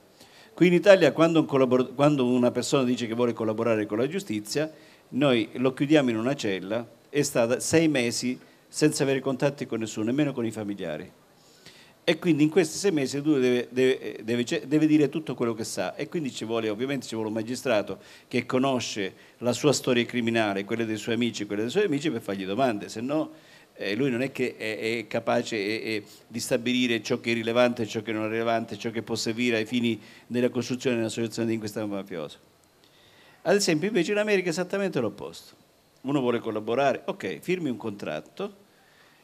qui in Italia quando, un quando una persona dice che vuole collaborare con la giustizia, noi lo chiudiamo in una cella è stata sei mesi senza avere contatti con nessuno, nemmeno con i familiari. E quindi in questi sei mesi lui deve, deve, deve, deve, dire tutto quello che sa e quindi ci vuole, ovviamente ci vuole un magistrato che conosce la sua storia criminale, quelle dei suoi amici, quelle dei suoi amici per fargli domande, se no eh, lui non è che è, è capace è, è di stabilire ciò che è rilevante, ciò che non è rilevante, ciò che può servire ai fini della costruzione di un'associazione di inquista mafiosa. Ad esempio invece in America è esattamente l'opposto. Uno vuole collaborare, ok, firmi un contratto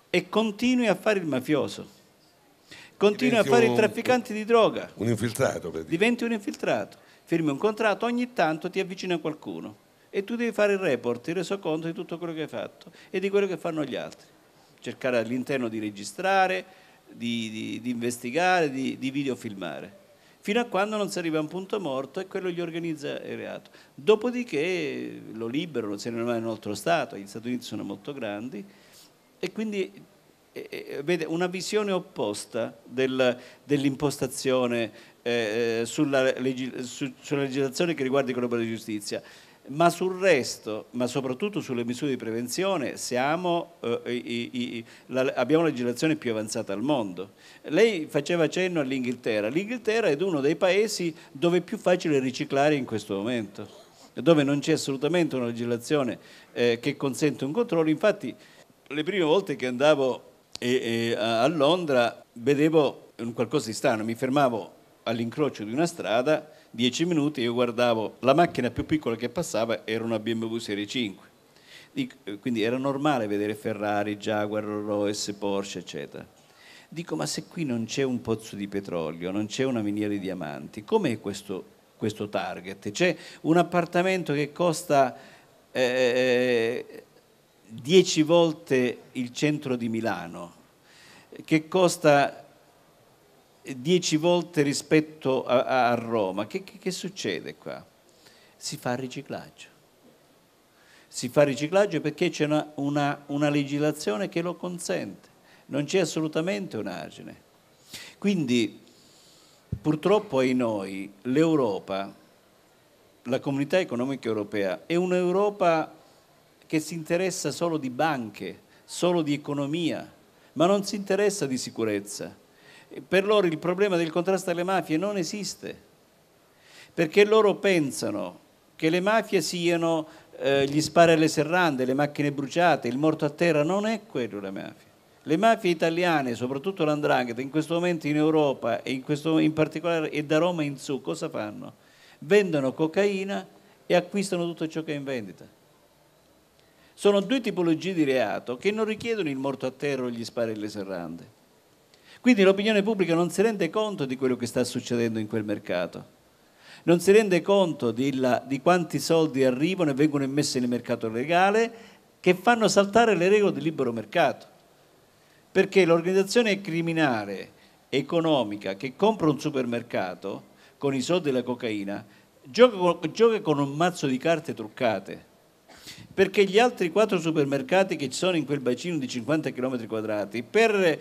e continui a fare il mafioso. Continui Diventi a fare un, il trafficante di droga. Un infiltrato, per dire. Diventi un infiltrato. Firmi un contratto, ogni tanto ti avvicina qualcuno e tu devi fare il report, il resoconto di tutto quello che hai fatto e di quello che fanno gli altri. Cercare all'interno di registrare, di, di, di investigare, di, di videofilmare fino a quando non si arriva a un punto morto e quello gli organizza il reato. Dopodiché lo liberano, se ne va in un altro Stato, gli Stati Uniti sono molto grandi e quindi eh, eh, vede una visione opposta del, dell'impostazione eh, eh sulla, legis- su, sulla legislazione che riguarda i collaboratori di giustizia ma sul resto, ma soprattutto sulle misure di prevenzione, siamo, eh, i, i, la, abbiamo la legislazione più avanzata al mondo. Lei faceva cenno all'Inghilterra, l'Inghilterra è uno dei paesi dove è più facile riciclare in questo momento, dove non c'è assolutamente una legislazione eh, che consente un controllo, infatti le prime volte che andavo eh, a Londra vedevo qualcosa di strano, mi fermavo all'incrocio di una strada dieci minuti io guardavo la macchina più piccola che passava era una BMW Serie 5 eh, quindi era normale vedere Ferrari, Jaguar, Rolls, Porsche eccetera dico ma se qui non c'è un pozzo di petrolio non c'è una miniera di diamanti com'è questo, questo target? c'è un appartamento che costa eh, 10 eh, volte il centro di Milano che costa dieci volte rispetto a, a Roma, che, che, che succede qua? Si fa riciclaggio. Si fa riciclaggio perché c'è una, una, una legislazione che lo consente, non c'è assolutamente un argine. Quindi purtroppo ai noi l'Europa, la comunità economica europea, è un'Europa che si interessa solo di banche, solo di economia, ma non si interessa di sicurezza. Per loro il problema del contrasto alle mafie non esiste, perché loro pensano che le mafie siano eh, gli spari alle serrande, le macchine bruciate, il morto a terra, non è quello la mafia. Le mafie italiane, soprattutto l'andrangheta, in questo momento in Europa e in, questo, in particolare e da Roma in su, cosa fanno? Vendono cocaina e acquistano tutto ciò che è in vendita. Sono due tipologie di reato che non richiedono il morto a terra o gli spari alle serrande quindi l'opinione pubblica non si rende conto di quello che sta succedendo in quel mercato, non si rende conto di, la, di quanti soldi arrivano e vengono immessi nel mercato legale che fanno saltare le regole del libero mercato. Perché l'organizzazione criminale economica che compra un supermercato con i soldi della cocaina gioca, gioca con un mazzo di carte truccate perché gli altri quattro supermercati che ci sono in quel bacino di 50 km quadrati per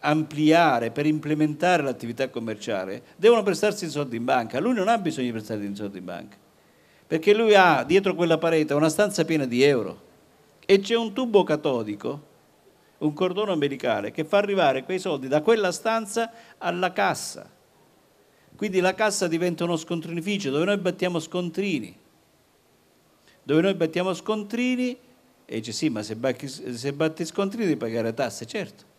ampliare, per implementare l'attività commerciale, devono prestarsi i soldi in banca. Lui non ha bisogno di prestare i soldi in banca, perché lui ha dietro quella parete una stanza piena di euro e c'è un tubo catodico, un cordone ombelicale che fa arrivare quei soldi da quella stanza alla cassa. Quindi la cassa diventa uno scontrinificio dove noi battiamo scontrini. Dove noi battiamo scontrini e dice sì, ma se batti, se batti scontrini devi pagare tasse, certo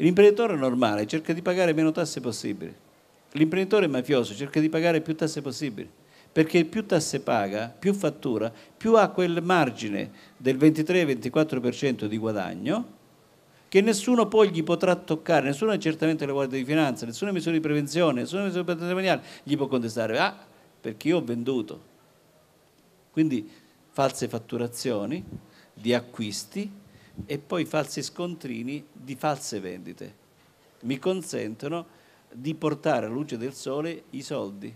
L'imprenditore normale cerca di pagare meno tasse possibile. L'imprenditore mafioso cerca di pagare più tasse possibile. perché più tasse paga, più fattura, più ha quel margine del 23-24% di guadagno che nessuno poi gli potrà toccare, nessuno certamente le guardie di finanza, nessuna misura di prevenzione, nessuna misura di patrimoniale gli può contestare, ah, perché io ho venduto. Quindi false fatturazioni di acquisti e poi falsi scontrini di false vendite. Mi consentono di portare alla luce del sole i soldi.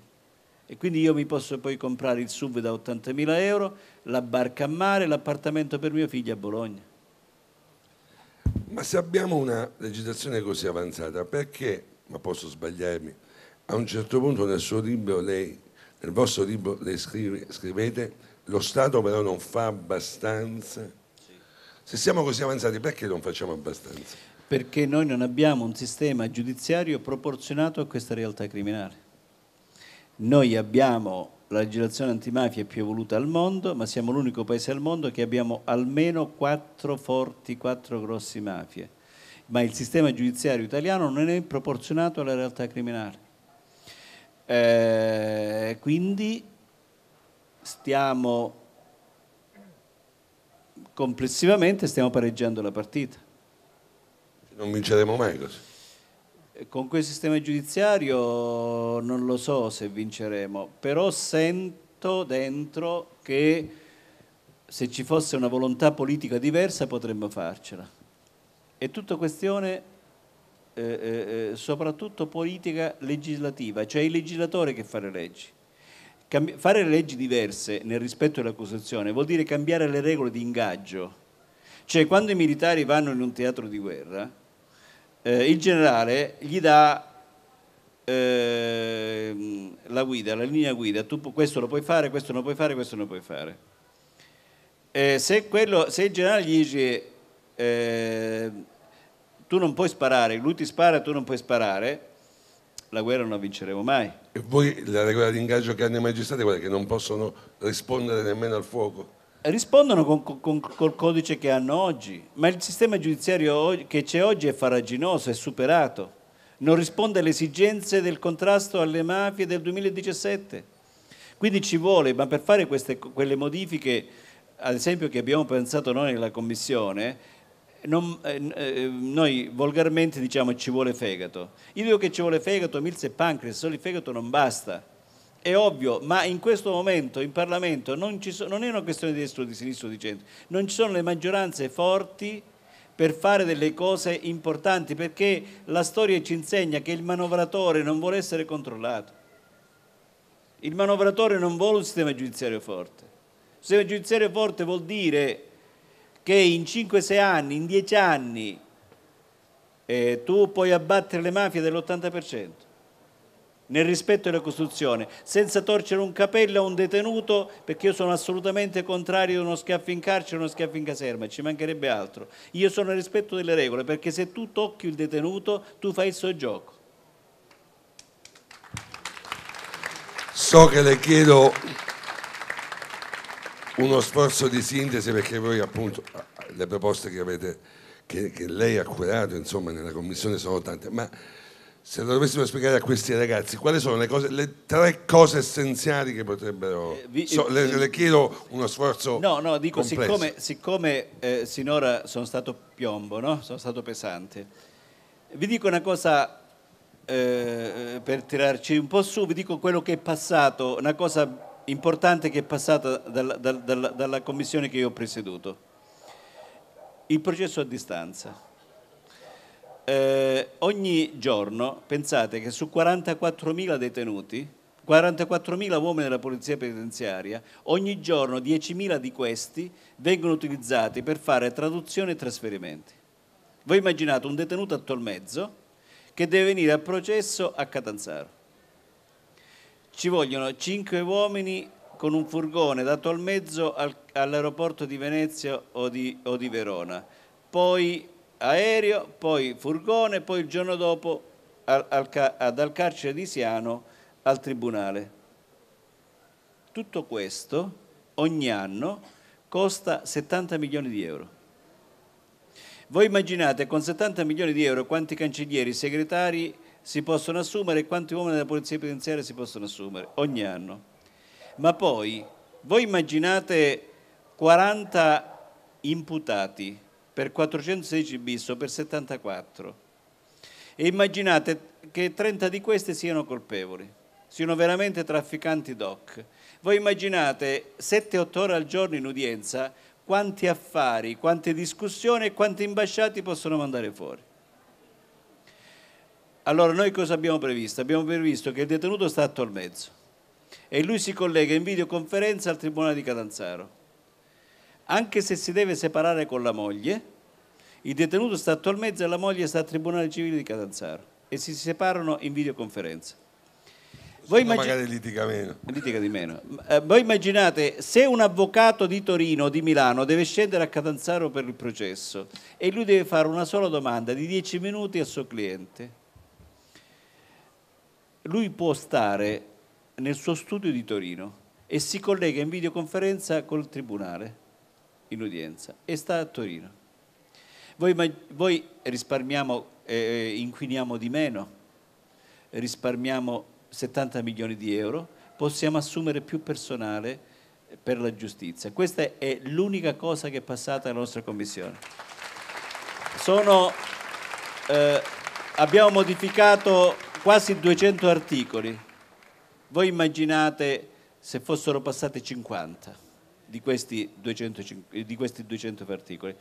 E quindi io mi posso poi comprare il sub da 80.000 euro, la barca a mare, l'appartamento per mio figlio a Bologna. Ma se abbiamo una legislazione così avanzata, perché, ma posso sbagliarmi, a un certo punto nel suo libro lei, nel vostro libro lei scrive, scrivete lo Stato però non fa abbastanza se siamo così avanzati, perché non facciamo abbastanza? Perché noi non abbiamo un sistema giudiziario proporzionato a questa realtà criminale. Noi abbiamo la legislazione antimafia più evoluta al mondo, ma siamo l'unico paese al mondo che abbiamo almeno quattro forti, quattro grossi mafie. Ma il sistema giudiziario italiano non è proporzionato alla realtà criminale. Eh, quindi stiamo complessivamente stiamo pareggiando la partita. Non vinceremo mai così. Con quel sistema giudiziario non lo so se vinceremo, però sento dentro che se ci fosse una volontà politica diversa potremmo farcela. È tutta questione eh, eh, eh soprattutto politica legislativa, cioè il legislatore che fa le leggi. Cambi fare leggi diverse nel rispetto dell'accusazione vuol dire cambiare le regole di ingaggio. Cioè quando i militari vanno in un teatro di guerra, eh, il generale gli dà ehm, la guida, la linea guida, tu questo lo puoi fare, questo non lo puoi fare, questo non lo puoi fare. Eh, se, quello, se, il generale gli dice eh, tu non puoi sparare, lui ti spara, tu non puoi sparare, la guerra non la vinceremo mai. E voi la regola di ingaggio che hanno i magistrati è quella che non possono rispondere nemmeno al fuoco? Rispondono con, con, con, col codice che hanno oggi, ma il sistema giudiziario che c'è oggi è faraginoso, è superato. Non risponde alle esigenze del contrasto alle mafie del 2017. Quindi ci vuole, ma per fare queste, quelle modifiche, ad esempio che abbiamo pensato noi nella Commissione, non, eh, eh, noi volgarmente diciamo ci vuole fegato. Io dico che ci vuole fegato, milza e pancreas, solo il fegato non basta. È ovvio, ma in questo momento in Parlamento non, so, non è una questione di destra, o di sinistra o di centro, non ci sono le maggioranze forti per fare delle cose importanti, perché la storia ci insegna che il manovratore non vuole essere controllato. Il manovratore non vuole un sistema giudiziario forte. Un sistema giudiziario forte vuol dire che in 5-6 anni, in 10 anni, eh, tu puoi abbattere le mafie dell'80%, nel rispetto della Costituzione, senza torcere un capello a un detenuto, perché io sono assolutamente contrario a uno schiaffo in carcere, uno schiaffo in caserma, ci mancherebbe altro. Io sono nel rispetto delle regole, perché se tu tocchi il detenuto, tu fai il suo gioco. So che le chiedo uno sforzo di sintesi perché voi appunto le proposte che avete che, che lei ha curato insomma nella commissione sono tante ma se lo dovessimo spiegare a questi ragazzi quali sono le, cose, le tre cose essenziali che potrebbero eh, vi, so, eh, le, eh, le, chiedo uno sforzo no no dico complesso. siccome, siccome eh, sinora sono stato piombo no? sono stato pesante vi dico una cosa eh, per tirarci un po' su vi dico quello che è passato una cosa importante che è passata dalla, dalla, dalla commissione che io ho presieduto. Il processo a distanza. Eh, ogni giorno, pensate che su 44.000 detenuti, 44.000 uomini della polizia penitenziaria, ogni giorno 10.000 di questi vengono utilizzati per fare traduzione e trasferimenti. Voi immaginate un detenuto a Tolmezzo che deve venire a processo a Catanzaro ci vogliono cinque uomini con un furgone da Tolmezzo al, all'aeroporto di Venezia o di, o di Verona, poi aereo, poi furgone, poi il giorno dopo al, al, dal carcere di Siano al tribunale. Tutto questo ogni anno costa 70 milioni di euro. Voi immaginate con 70 milioni di euro quanti cancellieri, segretari si possono assumere e quanti uomini della polizia penitenziaria si possono assumere ogni anno. Ma poi voi immaginate 40 imputati per 416 bis o per 74 e immaginate che 30 di questi siano colpevoli, siano veramente trafficanti doc. Voi immaginate 7-8 ore al giorno in udienza quanti affari, quante discussioni e quanti imbasciati possono mandare fuori. Allora noi cosa abbiamo previsto? Abbiamo previsto che il detenuto sta atto al mezzo e lui si collega in videoconferenza al Tribunale di Catanzaro. Anche se si deve separare con la moglie, il detenuto sta atto al mezzo e la moglie sta al Tribunale Civile di Catanzaro e si separano in videoconferenza. Voi immagin- magari litiga meno. Litiga di meno. Eh, voi immaginate se un avvocato di Torino o di Milano deve scendere a Catanzaro per il processo e lui deve fare una sola domanda di 10 minuti al suo cliente lui può stare nel suo studio di Torino e si collega in videoconferenza col Tribunale in udienza e sta a Torino. Voi, voi risparmiamo, eh, inquiniamo di meno, risparmiamo 70 milioni di euro, possiamo assumere più personale per la giustizia. Questa è l'unica cosa che è passata alla nostra Commissione. Sono, eh, abbiamo modificato quasi 200 articoli. Voi immaginate se fossero passati 50 di questi 200, di questi 200 articoli.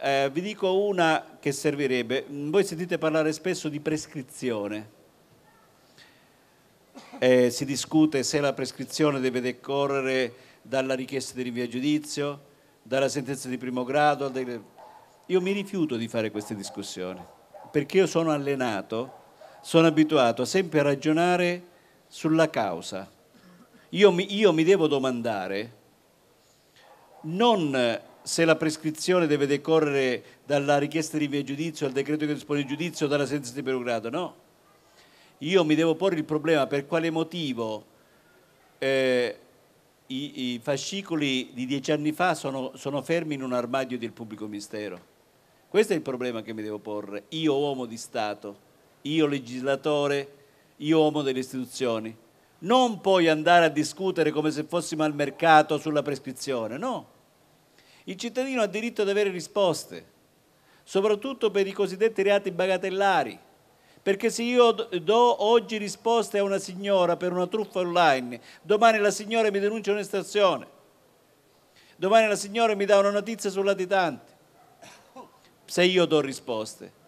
Eh, vi dico una che servirebbe. Mm, voi sentite parlare spesso di prescrizione. Eh, si discute se la prescrizione deve decorrere dalla richiesta di rinvio a giudizio, dalla sentenza di primo grado. Io mi rifiuto di fare queste discussioni perché io sono allenato sono abituato sempre a ragionare sulla causa. Io mi, io mi devo domandare non se la prescrizione deve decorrere dalla richiesta di via giudizio, al decreto che dispone il giudizio, dalla sentenza di grado, no. Io mi devo porre il problema per quale motivo eh, i, i, fascicoli di dieci anni fa sono, sono fermi in un armadio del pubblico ministero. Questo è il problema che mi devo porre, io uomo di Stato io legislatore, io uomo delle istituzioni. Non puoi andare a discutere come se fossimo al mercato sulla prescrizione, no. Il cittadino ha diritto ad avere risposte, soprattutto per i cosiddetti reati bagatellari. Perché se io do oggi risposte a una signora per una truffa online, domani la signora mi denuncia un'estrazione, domani la signora mi dà una notizia sul latitante, se io do risposte.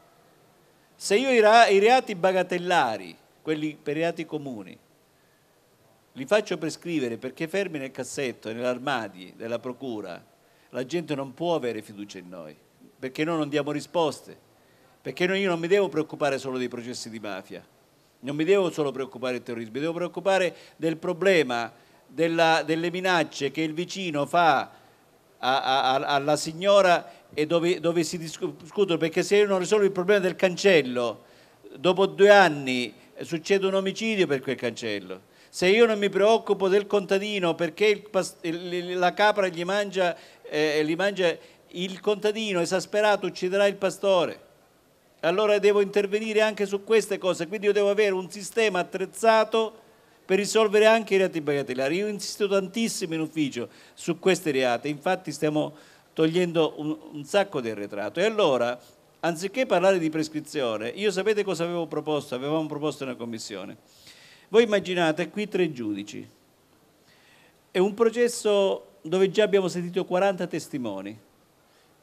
Se io i reati bagatellari, quelli per reati comuni, li faccio prescrivere perché fermi nel cassetto, nell'armadio della procura, la gente non può avere fiducia in noi, perché noi non diamo risposte, perché io non mi devo preoccupare solo dei processi di mafia, non mi devo solo preoccupare del terrorismo, mi devo preoccupare del problema della, delle minacce che il vicino fa a, a, a, alla signora e dove, dove si discutono, perché se io non risolvo il problema del cancello, dopo due anni succede un omicidio per quel cancello. Se io non mi preoccupo del contadino perché il, la capra gli mangia, eh, gli mangia, il contadino esasperato ucciderà il pastore. Allora devo intervenire anche su queste cose, quindi io devo avere un sistema attrezzato per risolvere anche i reati bagatellari. Io insisto tantissimo in ufficio su questi reati, infatti stiamo togliendo un, un sacco di arretrato. E allora, anziché parlare di prescrizione, io sapete cosa avevo proposto? Avevamo proposto una commissione. Voi immaginate qui tre giudici. È un processo dove già abbiamo sentito 40 testimoni,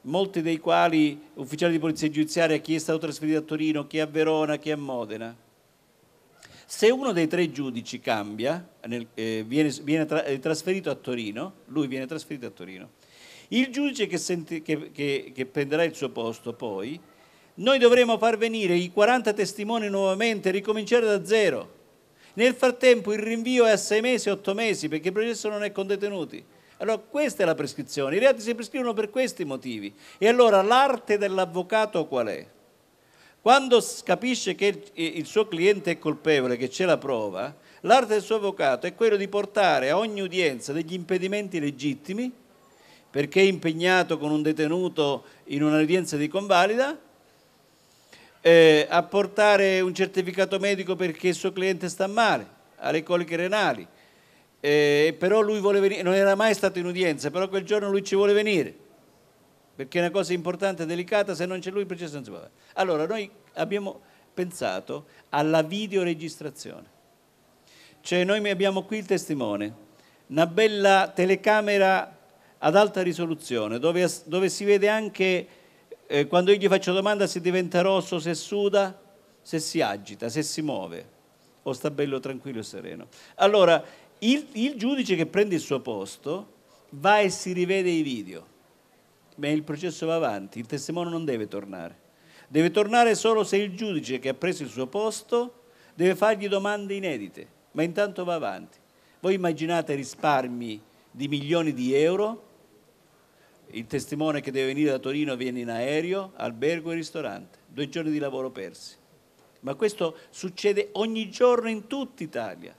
molti dei quali ufficiali di polizia giudiziaria, chi è stato trasferito a Torino, chi è a Verona, chi è a Modena. Se uno dei tre giudici cambia, eh, viene, viene tra, trasferito a Torino, lui viene trasferito a Torino, il giudice che, senti, che, che, che prenderà il suo posto poi, noi dovremo far venire i 40 testimoni nuovamente, ricominciare da zero. Nel frattempo il rinvio è a 6 mesi, 8 mesi, perché il processo non è con detenuti. Allora questa è la prescrizione, i reati si prescrivono per questi motivi. E allora l'arte dell'avvocato qual è? Quando capisce che il suo cliente è colpevole, che c'è la prova, l'arte del suo avvocato è quello di portare a ogni udienza degli impedimenti legittimi perché è impegnato con un detenuto in un'udienza di convalida, eh, a portare un certificato medico perché il suo cliente sta male, ha le coliche renali, eh, però lui vuole venire, non era mai stato in udienza, però quel giorno lui ci vuole venire, perché è una cosa importante e delicata, se non c'è lui il processo non si può fare. Allora noi abbiamo pensato alla videoregistrazione, cioè noi abbiamo qui il testimone, una bella telecamera ad alta risoluzione, dove, dove si vede anche eh, quando io gli faccio domanda se diventa rosso, se suda, se si agita, se si muove o sta bello tranquillo e sereno. Allora, il, il giudice che prende il suo posto va e si rivede i video, ma il processo va avanti, il testimone non deve tornare. Deve tornare solo se il giudice che ha preso il suo posto deve fargli domande inedite, ma intanto va avanti. Voi immaginate risparmi di milioni di euro il testimone che deve venire da Torino viene in aereo, albergo e ristorante. Due giorni di lavoro persi. Ma questo succede ogni giorno in tutta Italia.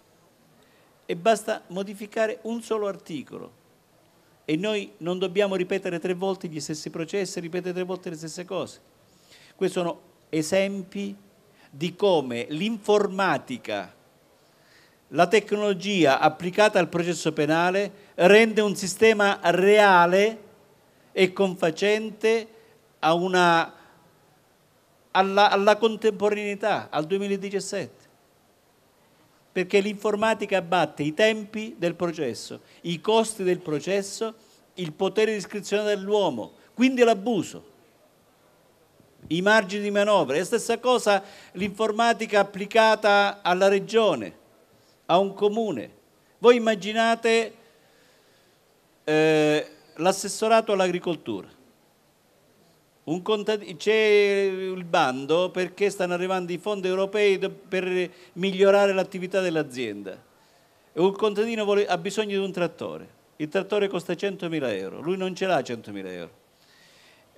E basta modificare un solo articolo. E noi non dobbiamo ripetere tre volte gli stessi processi, ripetere tre volte le stesse cose. Questi sono esempi di come l'informatica, la tecnologia applicata al processo penale rende un sistema reale e confacente una, alla, alla contemporaneità, al 2017 perché l'informatica abbatte i tempi del processo, i costi del processo, il potere discrezionale dell'uomo, quindi l'abuso, i margini di manovra. È la stessa cosa l'informatica applicata alla regione, a un comune. Voi immaginate eh, l'assessorato all'agricoltura. C'è il bando perché stanno arrivando i fondi europei per migliorare l'attività dell'azienda. Un contadino vuole, ha bisogno di un trattore. Il trattore costa 100.000 euro, lui non ce l'ha 100.000 euro.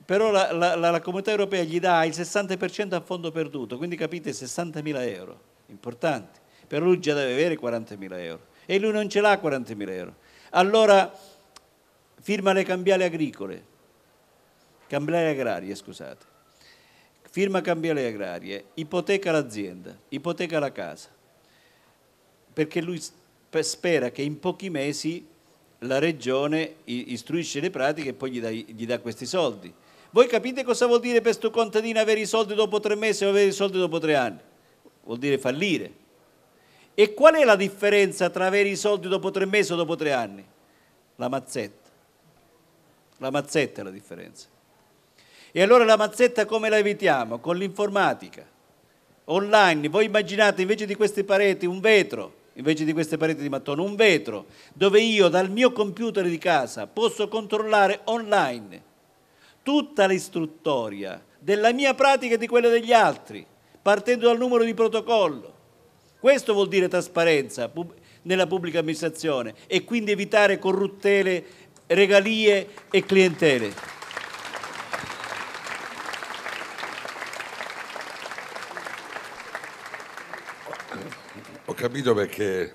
Però la, la, la, comunità europea gli dà il 60% a fondo perduto, quindi capite 60.000 euro, importanti. Per lui già deve avere 40.000 euro e lui non ce l'ha 40.000 euro. Allora firma le cambiali agricole, cambiali agrarie, scusate, firma cambiali agrarie, ipoteca l'azienda, ipoteca la casa, perché lui spera che in pochi mesi la regione istruisce le pratiche e poi gli dà, gli dà questi soldi. Voi capite cosa vuol dire per questo contadino avere i soldi dopo tre mesi o avere i soldi dopo tre anni? Vuol dire fallire. E qual è la differenza tra avere i soldi dopo tre mesi o dopo tre anni? La mazzetta. La mazzetta è la differenza. E allora la mazzetta come la evitiamo? Con l'informatica. Online, voi immaginate invece di queste pareti un vetro, invece di queste pareti di mattone, un vetro, dove io dal mio computer di casa posso controllare online tutta l'istruttoria della mia pratica e di quella degli altri, partendo dal numero di protocollo. Questo vuol dire trasparenza nella pubblica amministrazione e quindi evitare corruttele regalie e clientele. Ho capito perché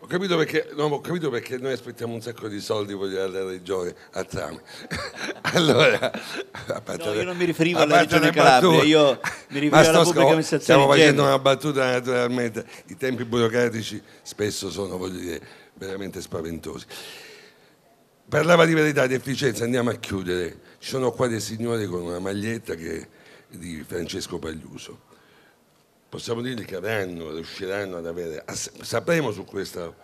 ho capito, perché, no, ho capito perché, noi aspettiamo un sacco di soldi per alla regione a tram. allora, no, io non mi riferivo alla regione Calabria, io mi riferivo alla pubblica scopo, amministrazione. Stiamo facendo una battuta naturalmente. I tempi burocratici spesso sono, voglio dire, veramente spaventosi. Parlava di verità, di efficienza, andiamo a chiudere. Ci sono qua dei signori con una maglietta che, di Francesco Pagliuso. Possiamo dirgli che avranno, riusciranno ad avere... Ah, sapremo su questo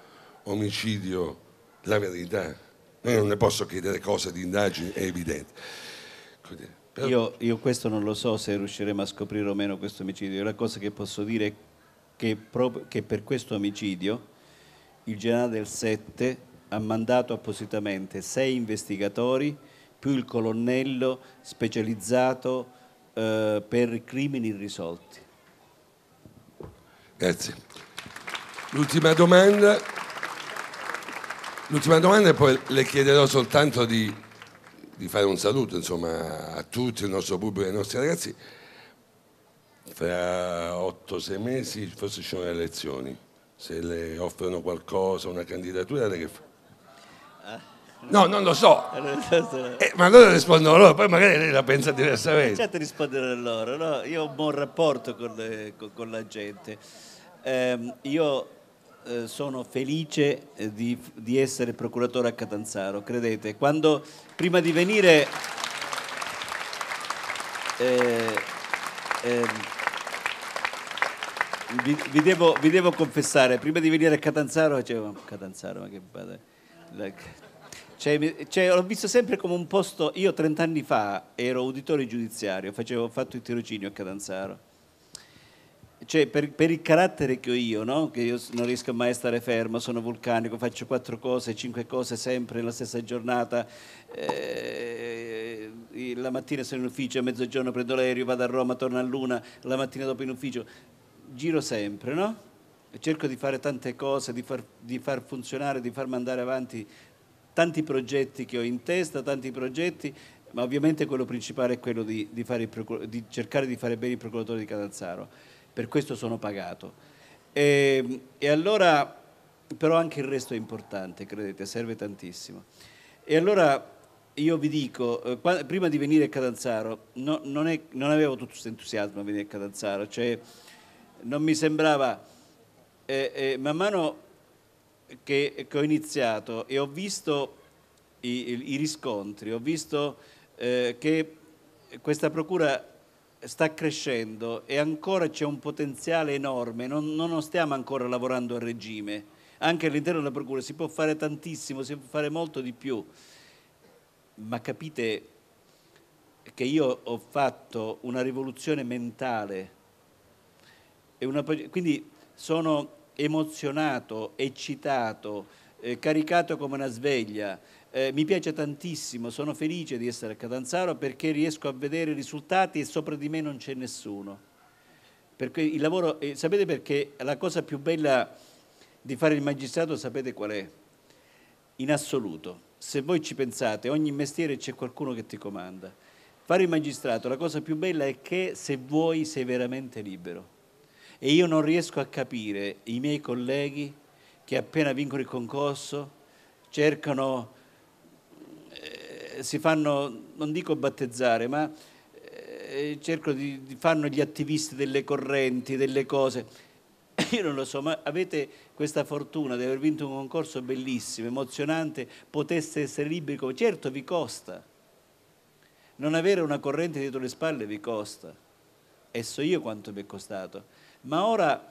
omicidio la verità. Noi non ne posso chiedere cose di indagini, è evidente. Però... Io, io questo non lo so se riusciremo a scoprire o meno questo omicidio. La cosa che posso dire è che, che per questo omicidio il generale del 7 ha mandato appositamente sei investigatori più il colonnello specializzato eh, per crimini irrisolti. Grazie. L'ultima domanda. L'ultima domanda e poi le chiederò soltanto di, di fare un saluto insomma, a tutti, il nostro pubblico e ai nostri ragazzi. Fra 8-6 mesi forse ci sono le elezioni, se le offrono qualcosa, una candidatura, lei che fa? No, non lo so. Eh, eh ma allora rispondono loro, poi magari lei la pensa diversamente. Certo rispondere a loro, no? Io ho un buon rapporto con, le, con, con la gente. Eh, io eh, sono felice eh, di, di, essere procuratore a Catanzaro, credete. Quando, prima di venire... Eh, ehm, vi, vi, devo, vi, devo, confessare, prima di venire a Catanzaro, dicevo, Catanzaro, ma che padre... La, cioè, cioè, l'ho visto sempre come un posto. Io 30 anni fa ero uditore giudiziario, facevo, ho fatto il tirocinio a Cadanzaro. Cioè, per, per, il carattere che ho io, no? che io non riesco mai a stare fermo, sono vulcanico, faccio quattro cose, cinque cose sempre nella stessa giornata. Eh, la mattina sono in ufficio, a mezzogiorno prendo l'aereo, vado a Roma, torno a Luna, la mattina dopo in ufficio. Giro sempre, no? cerco di fare tante cose, di far, di far, funzionare, di far mandare avanti tanti progetti che ho in testa, tanti progetti, ma ovviamente quello principale è quello di, di, il, di cercare di fare bene il procuratore di Catanzaro, per questo sono pagato. E, ehm, e, allora, però anche il resto è importante, credete, serve tantissimo. E allora io vi dico, eh, prima di venire a Catanzaro, no, non, è, non, avevo tutto questo entusiasmo a venire a Catanzaro, cioè non mi sembrava, eh, eh, man mano che, che ho iniziato e ho visto i, i riscontri, ho visto eh, che questa procura sta crescendo e ancora c'è un potenziale enorme, non, non stiamo ancora lavorando a regime, anche all'interno della procura si può fare tantissimo, si può fare molto di più, ma capite che io ho fatto una rivoluzione mentale, una, quindi sono emozionato, eccitato, eh, caricato come una sveglia. Eh, mi piace tantissimo, sono felice di essere a Catanzaro perché riesco a vedere i risultati e sopra di me non c'è nessuno. Lavoro, eh, sapete perché la cosa più bella di fare il magistrato sapete qual è? In assoluto, se voi ci pensate, ogni mestiere c'è qualcuno che ti comanda. Fare il magistrato, la cosa più bella è che se vuoi sei veramente libero e io non riesco a capire i miei colleghi che appena vincono il concorso cercano, eh, si fanno, non dico battezzare, ma eh, cercano di, di fanno gli attivisti delle correnti, delle cose. Io non lo so, ma avete questa fortuna di aver vinto un concorso bellissimo, emozionante, poteste essere liberi, certo vi costa. Non avere una corrente dietro le spalle vi costa. E so io quanto mi è costato ma ora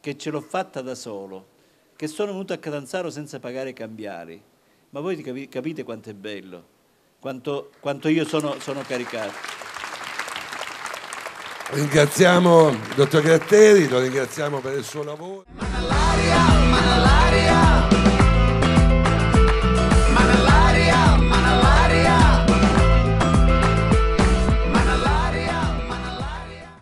che ce l'ho fatta da solo, che sono venuto a Catanzaro senza pagare i cambiali, ma voi capite quanto è bello, quanto, quanto io sono, sono caricato. Ringraziamo il dottor Gratteri, lo ringraziamo per il suo lavoro.